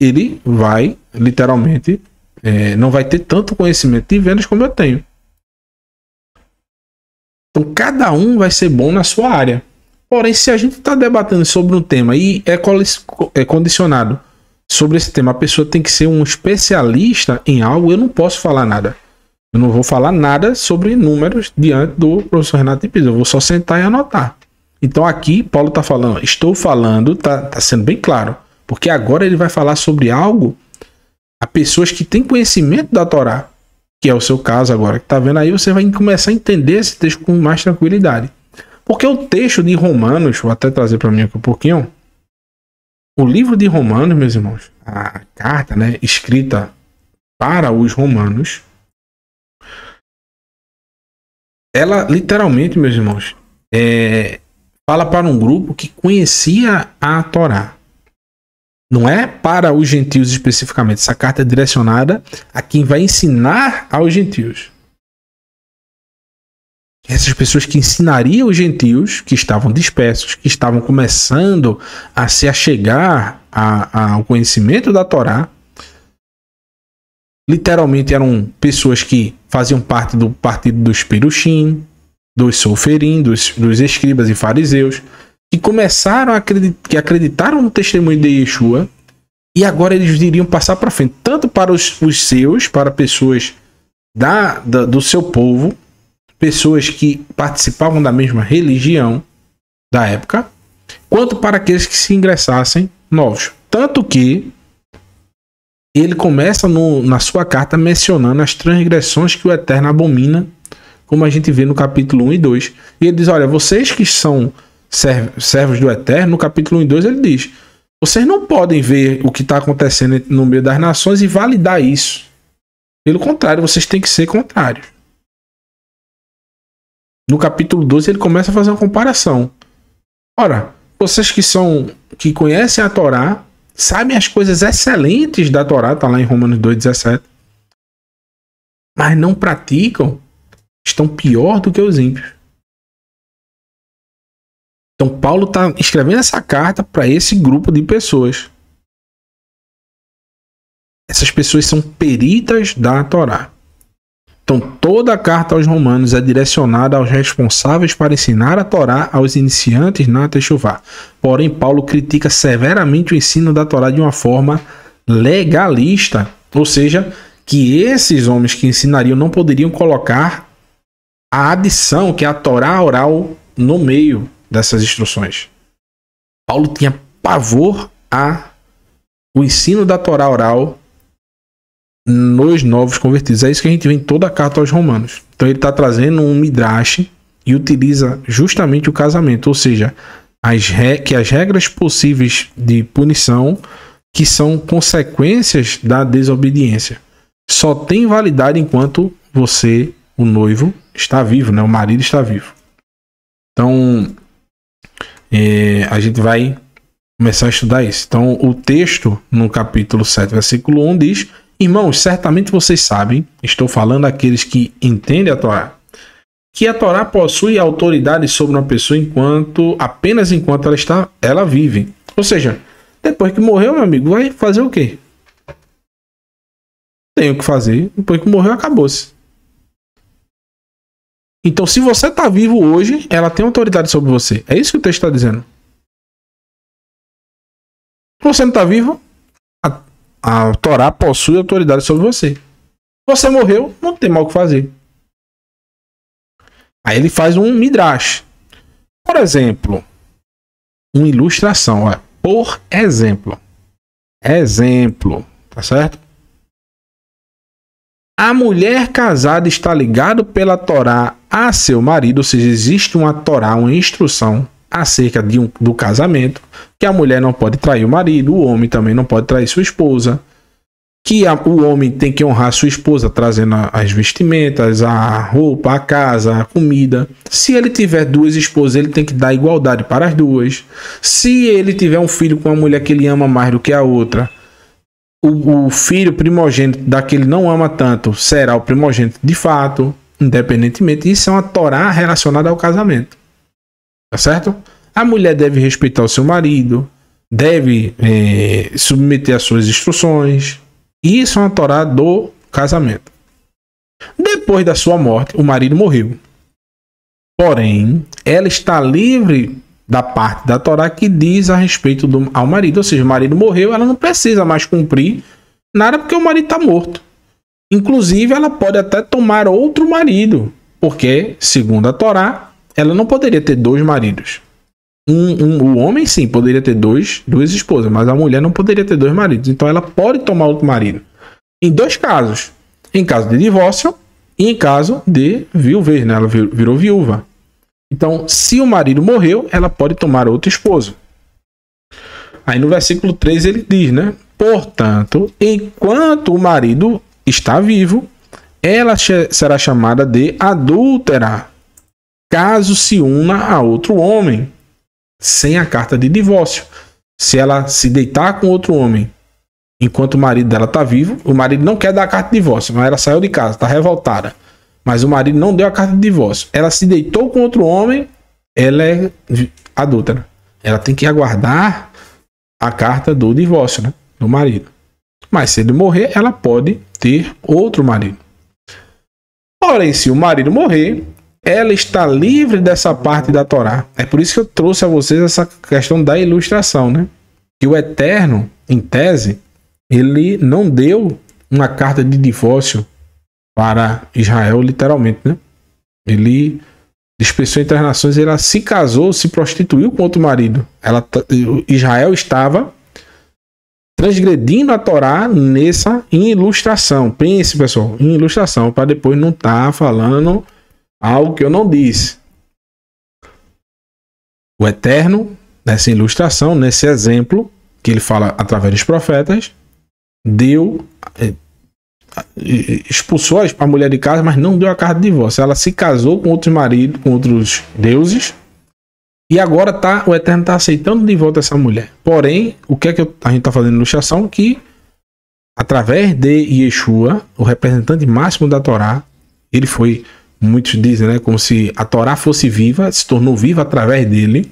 Ele vai, literalmente, é, não vai ter tanto conhecimento de vendas como eu tenho. Então, cada um vai ser bom na sua área. Porém, se a gente está debatendo sobre um tema e é, é condicionado sobre esse tema, a pessoa tem que ser um especialista em algo, eu não posso falar nada. Eu não vou falar nada sobre números diante do professor Renato de Pisa. Eu vou só sentar e anotar. Então aqui Paulo está falando, estou falando, está tá sendo bem claro, porque agora ele vai falar sobre algo a pessoas que têm conhecimento da Torá, que é o seu caso agora que está vendo aí, você vai começar a entender esse texto com mais tranquilidade. Porque o texto de Romanos, vou até trazer para mim aqui um pouquinho, o livro de Romanos, meus irmãos, a carta né, escrita para os romanos, ela literalmente, meus irmãos, é, fala para um grupo que conhecia a Torá. Não é para os gentios especificamente. Essa carta é direcionada a quem vai ensinar aos gentios. Essas pessoas que ensinariam os gentios, que estavam dispersos, que estavam começando a se achegar a, a, ao conhecimento da Torá, literalmente eram pessoas que faziam parte do partido dos piruxim, dos solferim, dos, dos escribas e fariseus, que começaram a acreditar, que acreditaram no testemunho de Yeshua e agora eles iriam passar para frente, tanto para os, os seus, para pessoas da, da, do seu povo, pessoas que participavam da mesma religião da época, quanto para aqueles que se ingressassem novos. Tanto que ele começa no, na sua carta mencionando as transgressões que o Eterno abomina, como a gente vê no capítulo 1 e 2. E ele diz: Olha, vocês que são servos do Eterno, no capítulo 1 e 2 ele diz: Vocês não podem ver o que está acontecendo no meio das nações e validar isso. Pelo contrário, vocês têm que ser contrários. No capítulo 12 ele começa a fazer uma comparação. Ora, vocês que são que conhecem a Torá sabem as coisas excelentes da Torá, está lá em Romanos 2,17, mas não praticam, estão pior do que os ímpios. Então Paulo está escrevendo essa carta para esse grupo de pessoas. Essas pessoas são peritas da Torá. Então, toda a carta aos Romanos é direcionada aos responsáveis para ensinar a Torá aos iniciantes na Techuvá. Porém, Paulo critica severamente o ensino da Torá de uma forma legalista, ou seja, que esses homens que ensinariam não poderiam colocar a adição, que é a Torá oral, no meio dessas instruções. Paulo tinha pavor a o ensino da Torá oral nos novos convertidos. É isso que a gente vê em toda a carta aos Romanos. Então ele está trazendo um midrash e utiliza justamente o casamento, ou seja, as que as regras possíveis de punição que são consequências da desobediência só tem validade enquanto você, o noivo, está vivo, né? O marido está vivo. Então é, a gente vai começar a estudar isso. Então o texto no capítulo 7, versículo 1 diz Irmãos, certamente vocês sabem, estou falando aqueles que entendem a Torá, que a Torá possui autoridade sobre uma pessoa enquanto apenas enquanto ela está, ela vive. Ou seja, depois que morreu, meu amigo, vai fazer o quê? Tem o que fazer, depois que morreu acabou-se. Então, se você está vivo hoje, ela tem autoridade sobre você. É isso que o texto está dizendo. Você não está vivo, a Torá possui autoridade sobre você. Você morreu, não tem mal o que fazer. Aí ele faz um midrash. Por exemplo, uma ilustração. Por exemplo. Exemplo. Tá certo? A mulher casada está ligada pela Torá a seu marido, ou seja, existe uma Torá, uma instrução acerca de um, do casamento, que a mulher não pode trair o marido, o homem também não pode trair sua esposa, que a, o homem tem que honrar sua esposa trazendo a, as vestimentas, a roupa, a casa, a comida. Se ele tiver duas esposas, ele tem que dar igualdade para as duas. Se ele tiver um filho com uma mulher que ele ama mais do que a outra, o, o filho primogênito daquele não ama tanto será o primogênito de fato, independentemente. Isso é uma Torá relacionada ao casamento. Tá certo? A mulher deve respeitar o seu marido, deve é, submeter às suas instruções. Isso é uma Torá do casamento. Depois da sua morte, o marido morreu. Porém, ela está livre da parte da Torá que diz a respeito do, ao marido. Ou seja, o marido morreu, ela não precisa mais cumprir nada porque o marido está morto. Inclusive, ela pode até tomar outro marido, porque, segundo a Torá, ela não poderia ter dois maridos. Um, um, o homem sim poderia ter dois, duas esposas, mas a mulher não poderia ter dois maridos. Então ela pode tomar outro marido. Em dois casos, em caso de divórcio e em caso de viuvez, né? Ela virou viúva. Então, se o marido morreu, ela pode tomar outro esposo. Aí no versículo 3 ele diz, né? Portanto, enquanto o marido está vivo, ela será chamada de adúltera caso se una a outro homem, sem a carta de divórcio. Se ela se deitar com outro homem enquanto o marido dela está vivo, o marido não quer dar a carta de divórcio, mas ela saiu de casa, está revoltada. Mas o marido não deu a carta de divórcio. Ela se deitou com outro homem, ela é adulta. Ela tem que aguardar a carta do divórcio né, do marido. Mas se ele morrer, ela pode ter outro marido. Porém, se o marido morrer, ela está livre dessa parte da Torá. É por isso que eu trouxe a vocês essa questão da ilustração, né? Que o Eterno, em tese, ele não deu uma carta de divórcio para Israel, literalmente, né? Ele dispensou entre as nações, ela se casou, se prostituiu com outro marido. Ela, Israel estava transgredindo a Torá nessa ilustração. Pense, pessoal, em ilustração, para depois não estar tá falando algo que eu não disse. O Eterno, nessa ilustração, nesse exemplo, que ele fala através dos profetas, deu. Eh, expulsou a mulher de casa, mas não deu a carta de divórcio. Ela se casou com outros maridos, com outros deuses. E agora tá, o Eterno está aceitando de volta essa mulher. Porém, o que é que a gente está fazendo ilustração? Que através de Yeshua, o representante máximo da Torá, ele foi muitos dizem, né, como se a Torá fosse viva, se tornou viva através dele.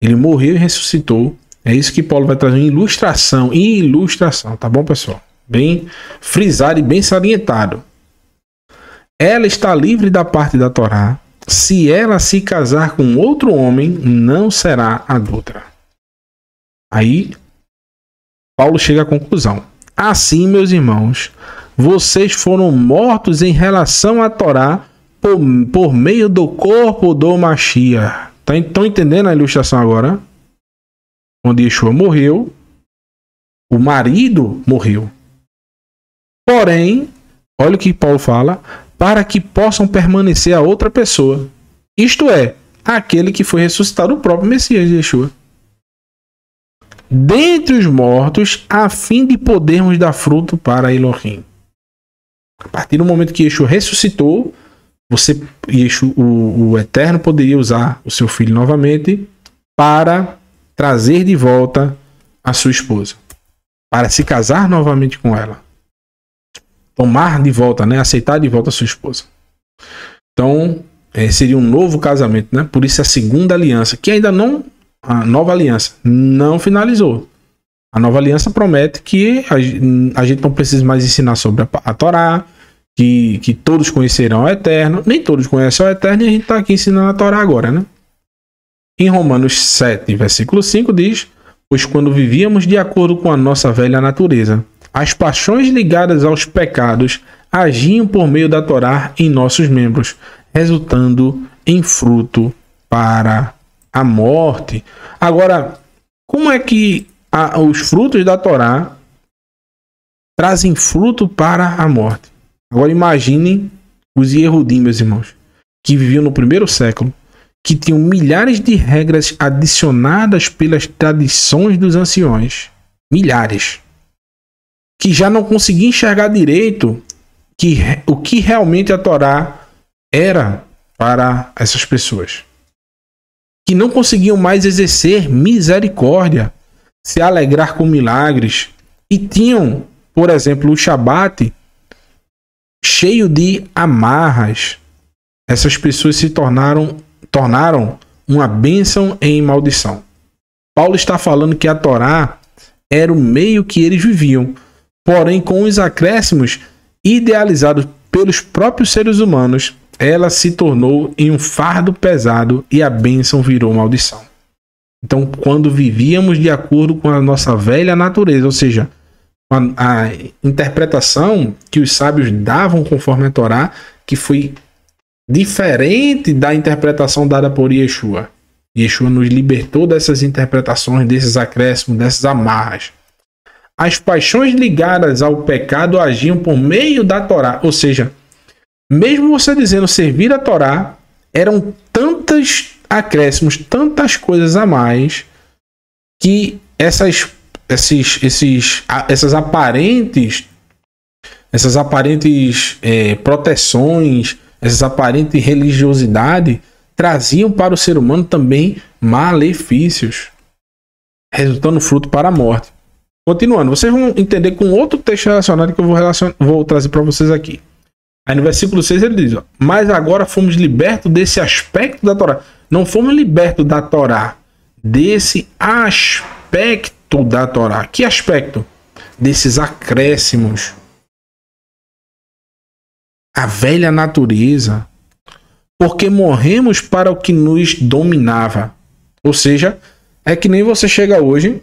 Ele morreu e ressuscitou. É isso que Paulo vai trazer em ilustração, em ilustração, tá bom, pessoal? Bem frisado e bem salientado. Ela está livre da parte da Torá. Se ela se casar com outro homem, não será adulta. Aí Paulo chega à conclusão. Assim, meus irmãos, vocês foram mortos em relação à Torá por, por meio do corpo do Machia. Estão tá, entendendo a ilustração agora? Onde Yeshua morreu, o marido morreu. Porém, olha o que Paulo fala, para que possam permanecer a outra pessoa. Isto é, aquele que foi ressuscitado, o próprio Messias de Yeshua. Dentre os mortos, a fim de podermos dar fruto para Elohim. A partir do momento que Yeshua ressuscitou, você, Yeshua, o, o Eterno poderia usar o seu filho novamente para trazer de volta a sua esposa, para se casar novamente com ela, tomar de volta, né, aceitar de volta a sua esposa. Então, é, seria um novo casamento, né? Por isso a segunda aliança, que ainda não a nova aliança não finalizou. A nova aliança promete que a, gente não precisa mais ensinar sobre a, a Torá, que, que todos conhecerão o Eterno. Nem todos conhecem o Eterno e a gente está aqui ensinando a Torá agora, né? Em Romanos 7, versículo 5 diz: Pois quando vivíamos de acordo com a nossa velha natureza, as paixões ligadas aos pecados agiam por meio da Torá em nossos membros, resultando em fruto para a morte. Agora, como é que a, os frutos da Torá trazem fruto para a morte. Agora imaginem os Yehudim, meus irmãos, que viviam no primeiro século, que tinham milhares de regras adicionadas pelas tradições dos anciões. Milhares. Que já não conseguiam enxergar direito que, o que realmente a Torá era para essas pessoas. Que não conseguiam mais exercer misericórdia se alegrar com milagres. E tinham, por exemplo, o Shabat cheio de amarras. Essas pessoas se tornaram tornaram uma bênção em maldição. Paulo está falando que a Torá era o meio que eles viviam, porém com os acréscimos idealizados pelos próprios seres humanos, ela se tornou em um fardo pesado e a bênção virou maldição. Então, quando vivíamos de acordo com a nossa velha natureza, ou seja, a, a interpretação que os sábios davam conforme a Torá, que foi diferente da interpretação dada por Yeshua. Yeshua nos libertou dessas interpretações, desses acréscimos, dessas amarras. As paixões ligadas ao pecado agiam por meio da Torá, ou seja, mesmo você dizendo servir a Torá, eram tantas acréscimos, tantas coisas a mais que essas, esses, esses, essas aparentes essas aparentes é, proteções, essas aparentes religiosidade traziam para o ser humano também malefícios, resultando fruto para a morte. Continuando, vocês vão entender com outro texto relacionado que eu vou, vou trazer para vocês aqui. Aí no versículo 6 ele diz: ó, Mas agora fomos libertos desse aspecto da Torá não fomos libertos da Torá, desse aspecto da Torá. Que aspecto? Desses acréscimos. A velha natureza. Porque morremos para o que nos dominava. Ou seja, é que nem você chega hoje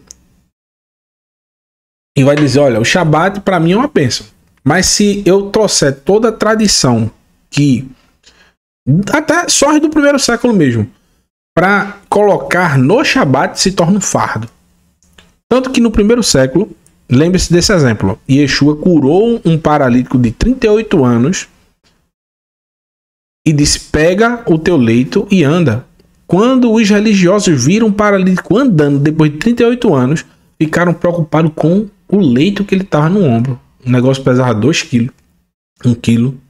e vai dizer: olha, o Shabat para mim é uma bênção. Mas se eu trouxer toda a tradição que até só do primeiro século mesmo, para colocar no Shabat se torna um fardo. Tanto que no primeiro século, lembre-se desse exemplo, Yeshua curou um paralítico de 38 anos e disse: Pega o teu leito e anda. Quando os religiosos viram o paralítico andando depois de 38 anos, ficaram preocupados com o leito que ele estava no ombro. O negócio pesava 2 quilos, 1 um quilo,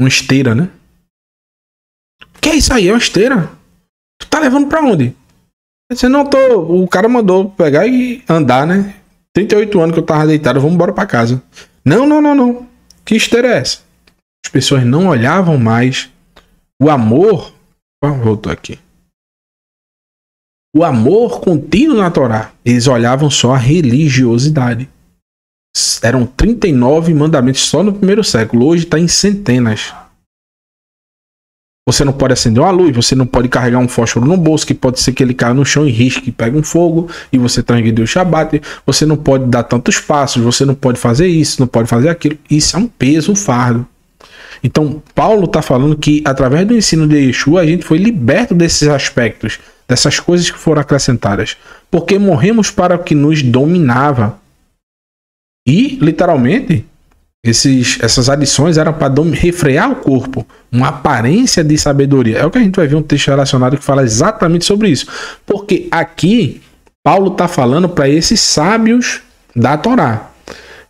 uma esteira, né? Que é isso aí? É uma esteira? Tu tá levando pra onde? Você não tô. O cara mandou pegar e andar, né? 38 anos que eu tava deitado, vamos embora pra casa. Não, não, não, não. Que esteira é essa? As pessoas não olhavam mais. O amor. Voltou aqui. O amor contínuo na Torá. Eles olhavam só a religiosidade. Eram 39 mandamentos só no primeiro século. Hoje está em centenas. Você não pode acender uma luz, você não pode carregar um fósforo no bolso, que pode ser que ele caia no chão e risque, pega um fogo e você transgrediu o Shabat. Você não pode dar tantos passos, você não pode fazer isso, não pode fazer aquilo. Isso é um peso, um fardo. Então, Paulo está falando que através do ensino de Yeshua a gente foi liberto desses aspectos, dessas coisas que foram acrescentadas, porque morremos para o que nos dominava. E, literalmente, esses, essas adições eram para refrear o corpo, uma aparência de sabedoria. É o que a gente vai ver um texto relacionado que fala exatamente sobre isso. Porque aqui, Paulo está falando para esses sábios da Torá.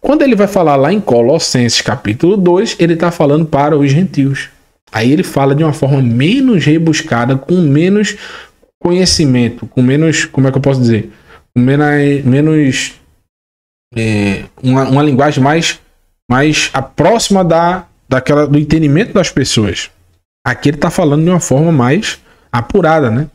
Quando ele vai falar lá em Colossenses capítulo 2, ele está falando para os gentios. Aí ele fala de uma forma menos rebuscada, com menos conhecimento, com menos. Como é que eu posso dizer? Com menos. menos é, uma, uma linguagem mais mas a próxima da, daquela, do entendimento das pessoas. Aqui ele está falando de uma forma mais apurada, né?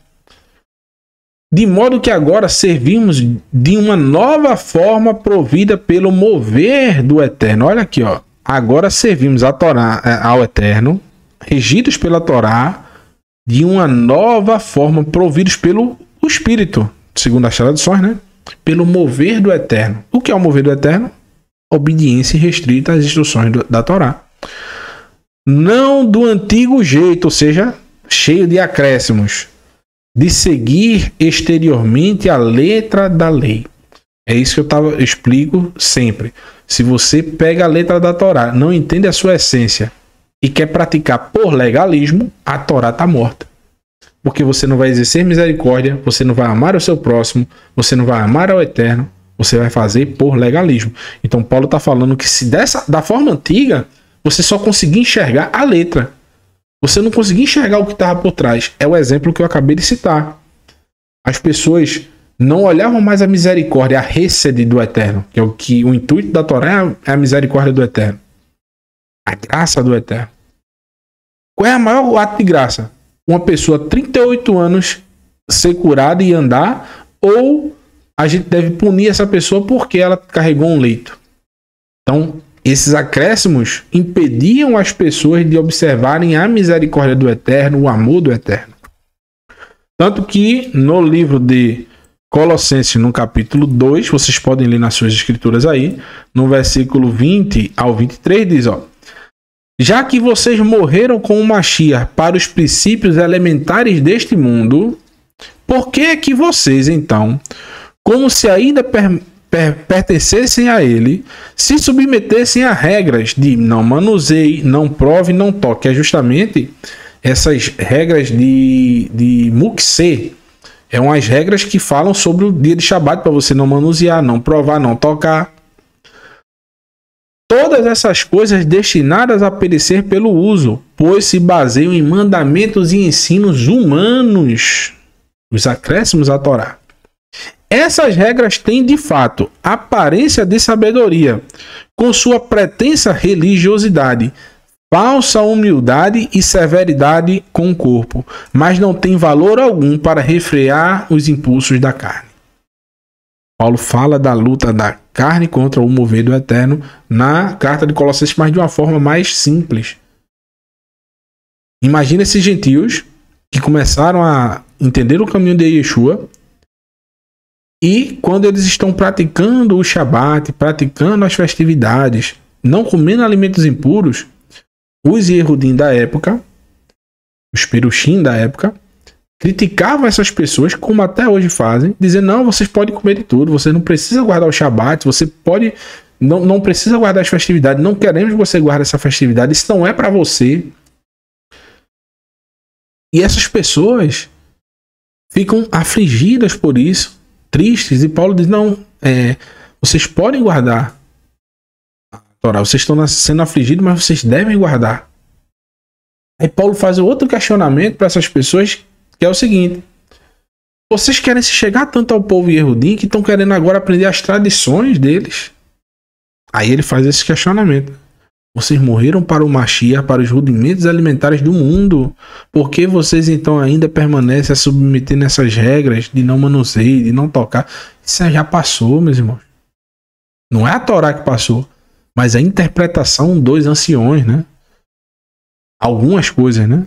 De modo que agora servimos de uma nova forma provida pelo mover do Eterno. Olha aqui, ó. Agora servimos a Torá, é, ao Eterno, regidos pela Torá, de uma nova forma, providos pelo Espírito, segundo as traduções, né? Pelo mover do Eterno. O que é o mover do Eterno? obediência restrita às instruções da Torá. Não do antigo jeito, ou seja, cheio de acréscimos, de seguir exteriormente a letra da lei. É isso que eu tava, eu explico sempre. Se você pega a letra da Torá, não entende a sua essência e quer praticar por legalismo, a Torá está morta. Porque você não vai exercer misericórdia, você não vai amar o seu próximo, você não vai amar ao eterno, você vai fazer por legalismo. Então Paulo está falando que se dessa da forma antiga você só conseguia enxergar a letra. Você não conseguia enxergar o que estava por trás. É o exemplo que eu acabei de citar. As pessoas não olhavam mais a misericórdia, a rede do eterno, que é o que o intuito da Torá é a é misericórdia do eterno, a graça do eterno. Qual é a maior ato de graça? Uma pessoa 38 anos ser curada e andar ou a gente deve punir essa pessoa porque ela carregou um leito. Então, esses acréscimos impediam as pessoas de observarem a misericórdia do Eterno, o amor do Eterno. Tanto que no livro de Colossenses, no capítulo 2, vocês podem ler nas suas escrituras aí, no versículo 20 ao 23, diz: ó, Já que vocês morreram com o Mashiach para os princípios elementares deste mundo, por que é que vocês então como se ainda per, per, pertencessem a ele, se submetessem a regras de não manuseie, não prove, não toque. É justamente essas regras de, de Mukse. É umas regras que falam sobre o dia de Shabat para você não manusear, não provar, não tocar. Todas essas coisas destinadas a perecer pelo uso, pois se baseiam em mandamentos e ensinos humanos, os acréscimos à Torá. Essas regras têm de fato aparência de sabedoria, com sua pretensa religiosidade, falsa humildade e severidade com o corpo, mas não tem valor algum para refrear os impulsos da carne. Paulo fala da luta da carne contra o mover do eterno na carta de Colossenses, mas de uma forma mais simples. Imagina esses gentios que começaram a entender o caminho de Yeshua e quando eles estão praticando o Shabat, praticando as festividades, não comendo alimentos impuros, os Yehudim da época, os Perushim da época, criticavam essas pessoas, como até hoje fazem, dizendo: não, vocês podem comer de tudo, você não precisa guardar o Shabat, você pode. Não, não precisa guardar as festividades, não queremos que você guarde essa festividade, isso não é para você. E essas pessoas ficam afligidas por isso tristes, e Paulo diz: não, é, vocês podem guardar a Torá, vocês estão sendo afligidos, mas vocês devem guardar. Aí Paulo faz outro questionamento para essas pessoas, que é o seguinte: vocês querem se chegar tanto ao povo Yehudim que estão querendo agora aprender as tradições deles? Aí ele faz esse questionamento. Vocês morreram para o Machia, para os rudimentos alimentares do mundo. Por que vocês então ainda permanecem a submeter nessas regras de não manuseio, de não tocar? Isso já passou, meus irmãos. Não é a Torá que passou, mas é a interpretação dos anciões, né? Algumas coisas, né?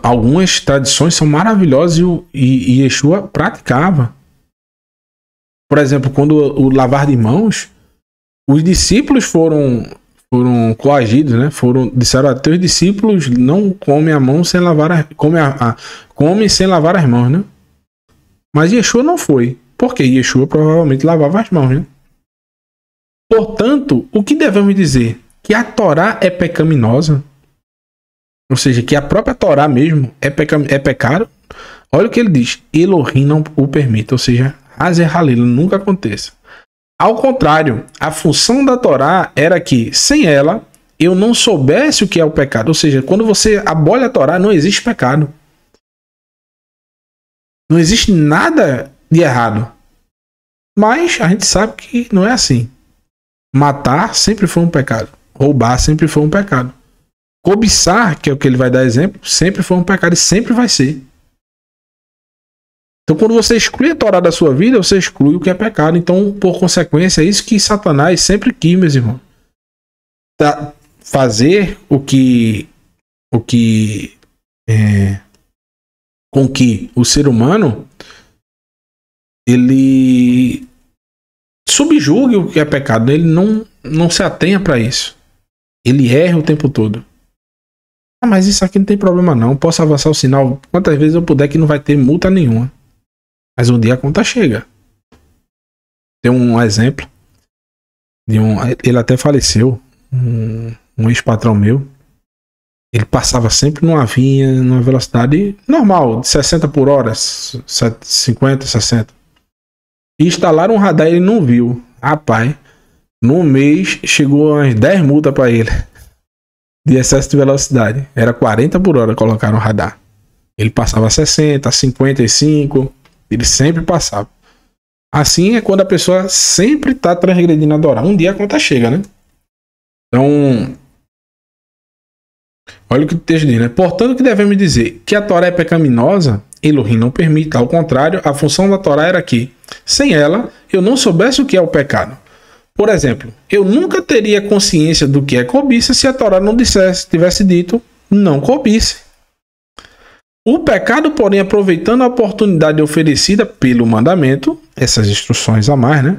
Algumas tradições são maravilhosas e, e Yeshua praticava. Por exemplo, quando o lavar de mãos os discípulos foram foram coagidos, né? Foram disseram a teus discípulos não comem a mão sem lavar as, come a, a come sem lavar as mãos, né? Mas Yeshua não foi, porque Yeshua provavelmente lavava as mãos, né? Portanto, o que devemos dizer? Que a Torá é pecaminosa? Ou seja, que a própria Torá mesmo é, peca, é pecado? Olha o que ele diz: Elohim não o permita, ou seja, Hazer Halil nunca aconteça. Ao contrário, a função da Torá era que, sem ela, eu não soubesse o que é o pecado. Ou seja, quando você abole a Torá, não existe pecado. Não existe nada de errado. Mas a gente sabe que não é assim. Matar sempre foi um pecado. Roubar sempre foi um pecado. Cobiçar, que é o que ele vai dar exemplo, sempre foi um pecado e sempre vai ser. Então, quando você exclui a Torá da sua vida, você exclui o que é pecado. Então, por consequência, é isso que Satanás sempre quis, meus irmãos. Tá, fazer o que. O que. É, com que o ser humano. Ele. Subjugue o que é pecado. Né? Ele não, não se atenha para isso. Ele erra o tempo todo. Ah, mas isso aqui não tem problema não. Posso avançar o sinal quantas vezes eu puder que não vai ter multa nenhuma. Mas um dia a conta chega. Tem um exemplo de um. Ele até faleceu. Um, um ex-patrão meu. Ele passava sempre numa vinha, numa velocidade normal, de 60 por hora, 50, 60. E instalaram um radar e ele não viu. Rapaz, no mês chegou umas 10 multas para ele de excesso de velocidade. Era 40 por hora colocaram o radar. Ele passava 60, 55. Ele sempre passava. Assim é quando a pessoa sempre está transgredindo a Torá. Um dia a conta chega, né? Então, Olha o que o texto diz, né? Portanto, que devemos dizer? Que a Torá é pecaminosa? Elohim não permite. Ao contrário, a função da Torá era que, sem ela, eu não soubesse o que é o pecado. Por exemplo, eu nunca teria consciência do que é cobiça se a Torá não dissesse, tivesse dito, não cobisse. O pecado, porém, aproveitando a oportunidade oferecida pelo mandamento, essas instruções a mais, né?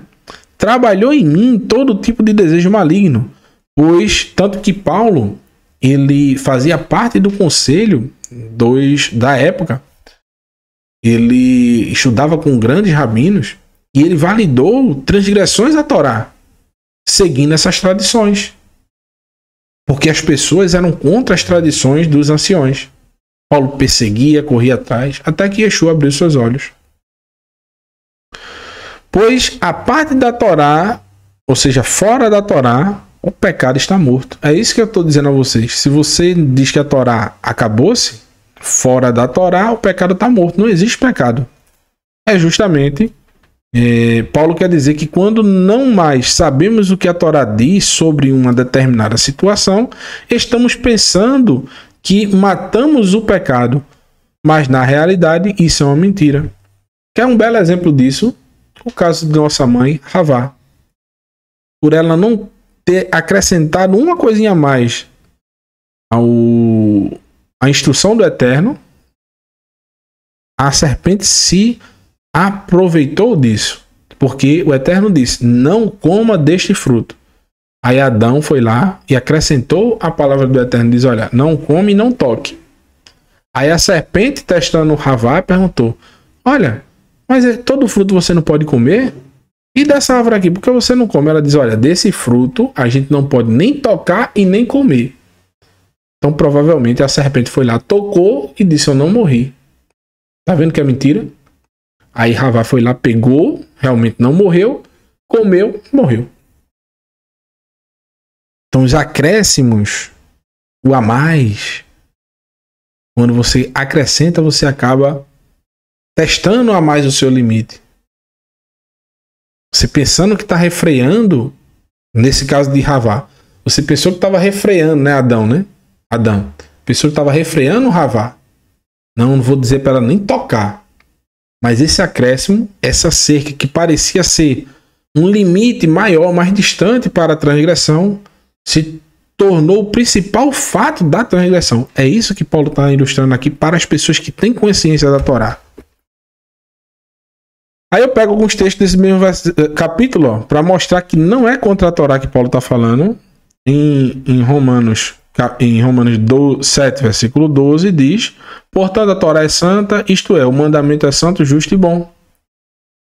Trabalhou em mim todo tipo de desejo maligno, pois tanto que Paulo ele fazia parte do conselho dos da época. Ele estudava com grandes rabinos e ele validou transgressões à Torá, seguindo essas tradições. Porque as pessoas eram contra as tradições dos anciões. Paulo perseguia, corria atrás, até que Yeshua abriu seus olhos. Pois a parte da Torá, ou seja, fora da Torá, o pecado está morto. É isso que eu estou dizendo a vocês. Se você diz que a Torá acabou-se, fora da Torá, o pecado está morto. Não existe pecado. É justamente é, Paulo quer dizer que quando não mais sabemos o que a Torá diz sobre uma determinada situação, estamos pensando que matamos o pecado, mas na realidade isso é uma mentira. Quer um belo exemplo disso? O caso de nossa mãe, Havá. Por ela não ter acrescentado uma coisinha a mais ao, à instrução do Eterno, a serpente se aproveitou disso. Porque o Eterno disse: Não coma deste fruto. Aí Adão foi lá e acrescentou a palavra do Eterno, diz, olha, não come e não toque. Aí a serpente, testando Ravá, perguntou, olha, mas é todo fruto você não pode comer? E dessa árvore aqui, por que você não come? Ela diz, olha, desse fruto a gente não pode nem tocar e nem comer. Então provavelmente a serpente foi lá, tocou e disse, eu não morri. Tá vendo que é mentira? Aí Ravá foi lá, pegou, realmente não morreu, comeu, morreu. Então, os acréscimos, o a mais, quando você acrescenta, você acaba testando a mais o seu limite. Você pensando que está refreando, nesse caso de Ravá, você pensou que estava refreando, né, Adão, né? Adão. Pensou que estava refreando o Ravá. Não, não vou dizer para ela nem tocar. Mas esse acréscimo, essa cerca que parecia ser um limite maior, mais distante para a transgressão, se tornou o principal fato da transgressão. É isso que Paulo está ilustrando aqui para as pessoas que têm consciência da Torá. Aí eu pego alguns textos desse mesmo eh, capítulo para mostrar que não é contra a Torá que Paulo está falando. Em, em, Romanos, em Romanos 12, 7, versículo 12, diz: Portanto, a Torá é santa, isto é, o mandamento é santo, justo e bom.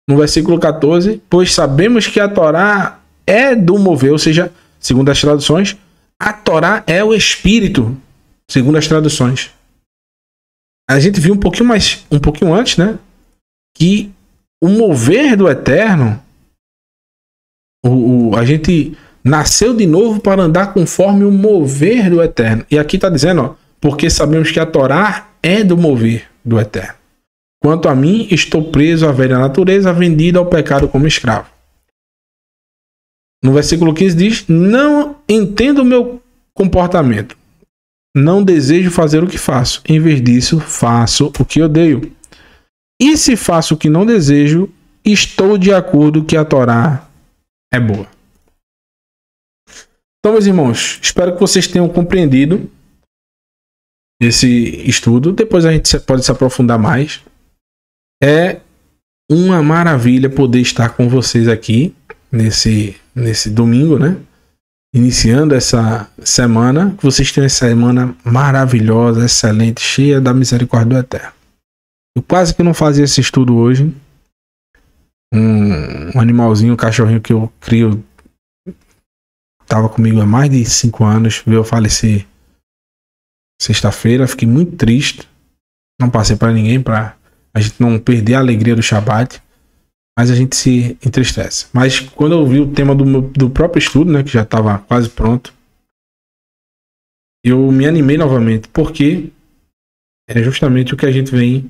No versículo 14, pois sabemos que a Torá é do mover, ou seja, segundo as traduções, a Torá é o espírito, segundo as traduções. A gente viu um pouquinho mais, um pouquinho antes, né, que o mover do eterno o, o a gente nasceu de novo para andar conforme o mover do eterno. E aqui está dizendo, ó, porque sabemos que a Torá é do mover do eterno. Quanto a mim, estou preso à velha natureza, vendida ao pecado como escravo. No versículo 15 diz: Não entendo o meu comportamento. Não desejo fazer o que faço. Em vez disso, faço o que odeio. E se faço o que não desejo, estou de acordo que a Torá é boa. Então, meus irmãos, espero que vocês tenham compreendido esse estudo. Depois a gente pode se aprofundar mais. É uma maravilha poder estar com vocês aqui nesse, nesse domingo, né? Iniciando essa semana, que vocês tenham essa semana maravilhosa, excelente, cheia da misericórdia do Eterno. Eu quase que não fazia esse estudo hoje. Um, um animalzinho, um cachorrinho que eu crio, estava comigo há mais de cinco anos, veio falecer sexta-feira. Fiquei muito triste. Não passei para ninguém, para a gente não perder a alegria do Shabat mas a gente se entristece. Mas quando eu vi o tema do, meu, do próprio estudo, né, que já estava quase pronto, eu me animei novamente, porque é justamente o que a gente vem,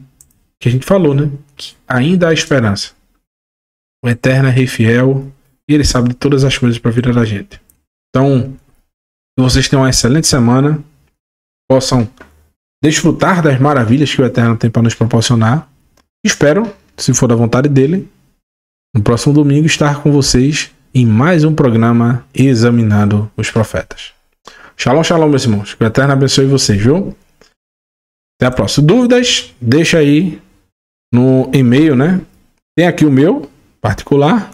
que a gente falou, né? Que ainda há esperança. O Eterno é rei fiel e ele sabe de todas as coisas para a vida da gente. Então, vocês tenham uma excelente semana, possam desfrutar das maravilhas que o Eterno tem para nos proporcionar. Espero, se for da vontade dele, no próximo domingo estar com vocês em mais um programa Examinando os Profetas. Shalom, shalom, meus irmãos. Que o Eterno abençoe vocês, viu? Até a próxima. Dúvidas? Deixa aí no e-mail, né? Tem aqui o meu particular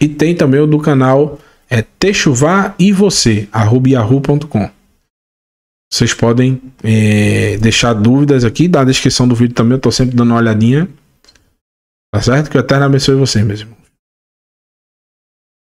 e tem também o do canal é Techuvá e você, arroba Vocês podem é, deixar dúvidas aqui da descrição do vídeo também. Eu estou sempre dando uma olhadinha. Tá certo? Que o Eterno abençoe você mesmo.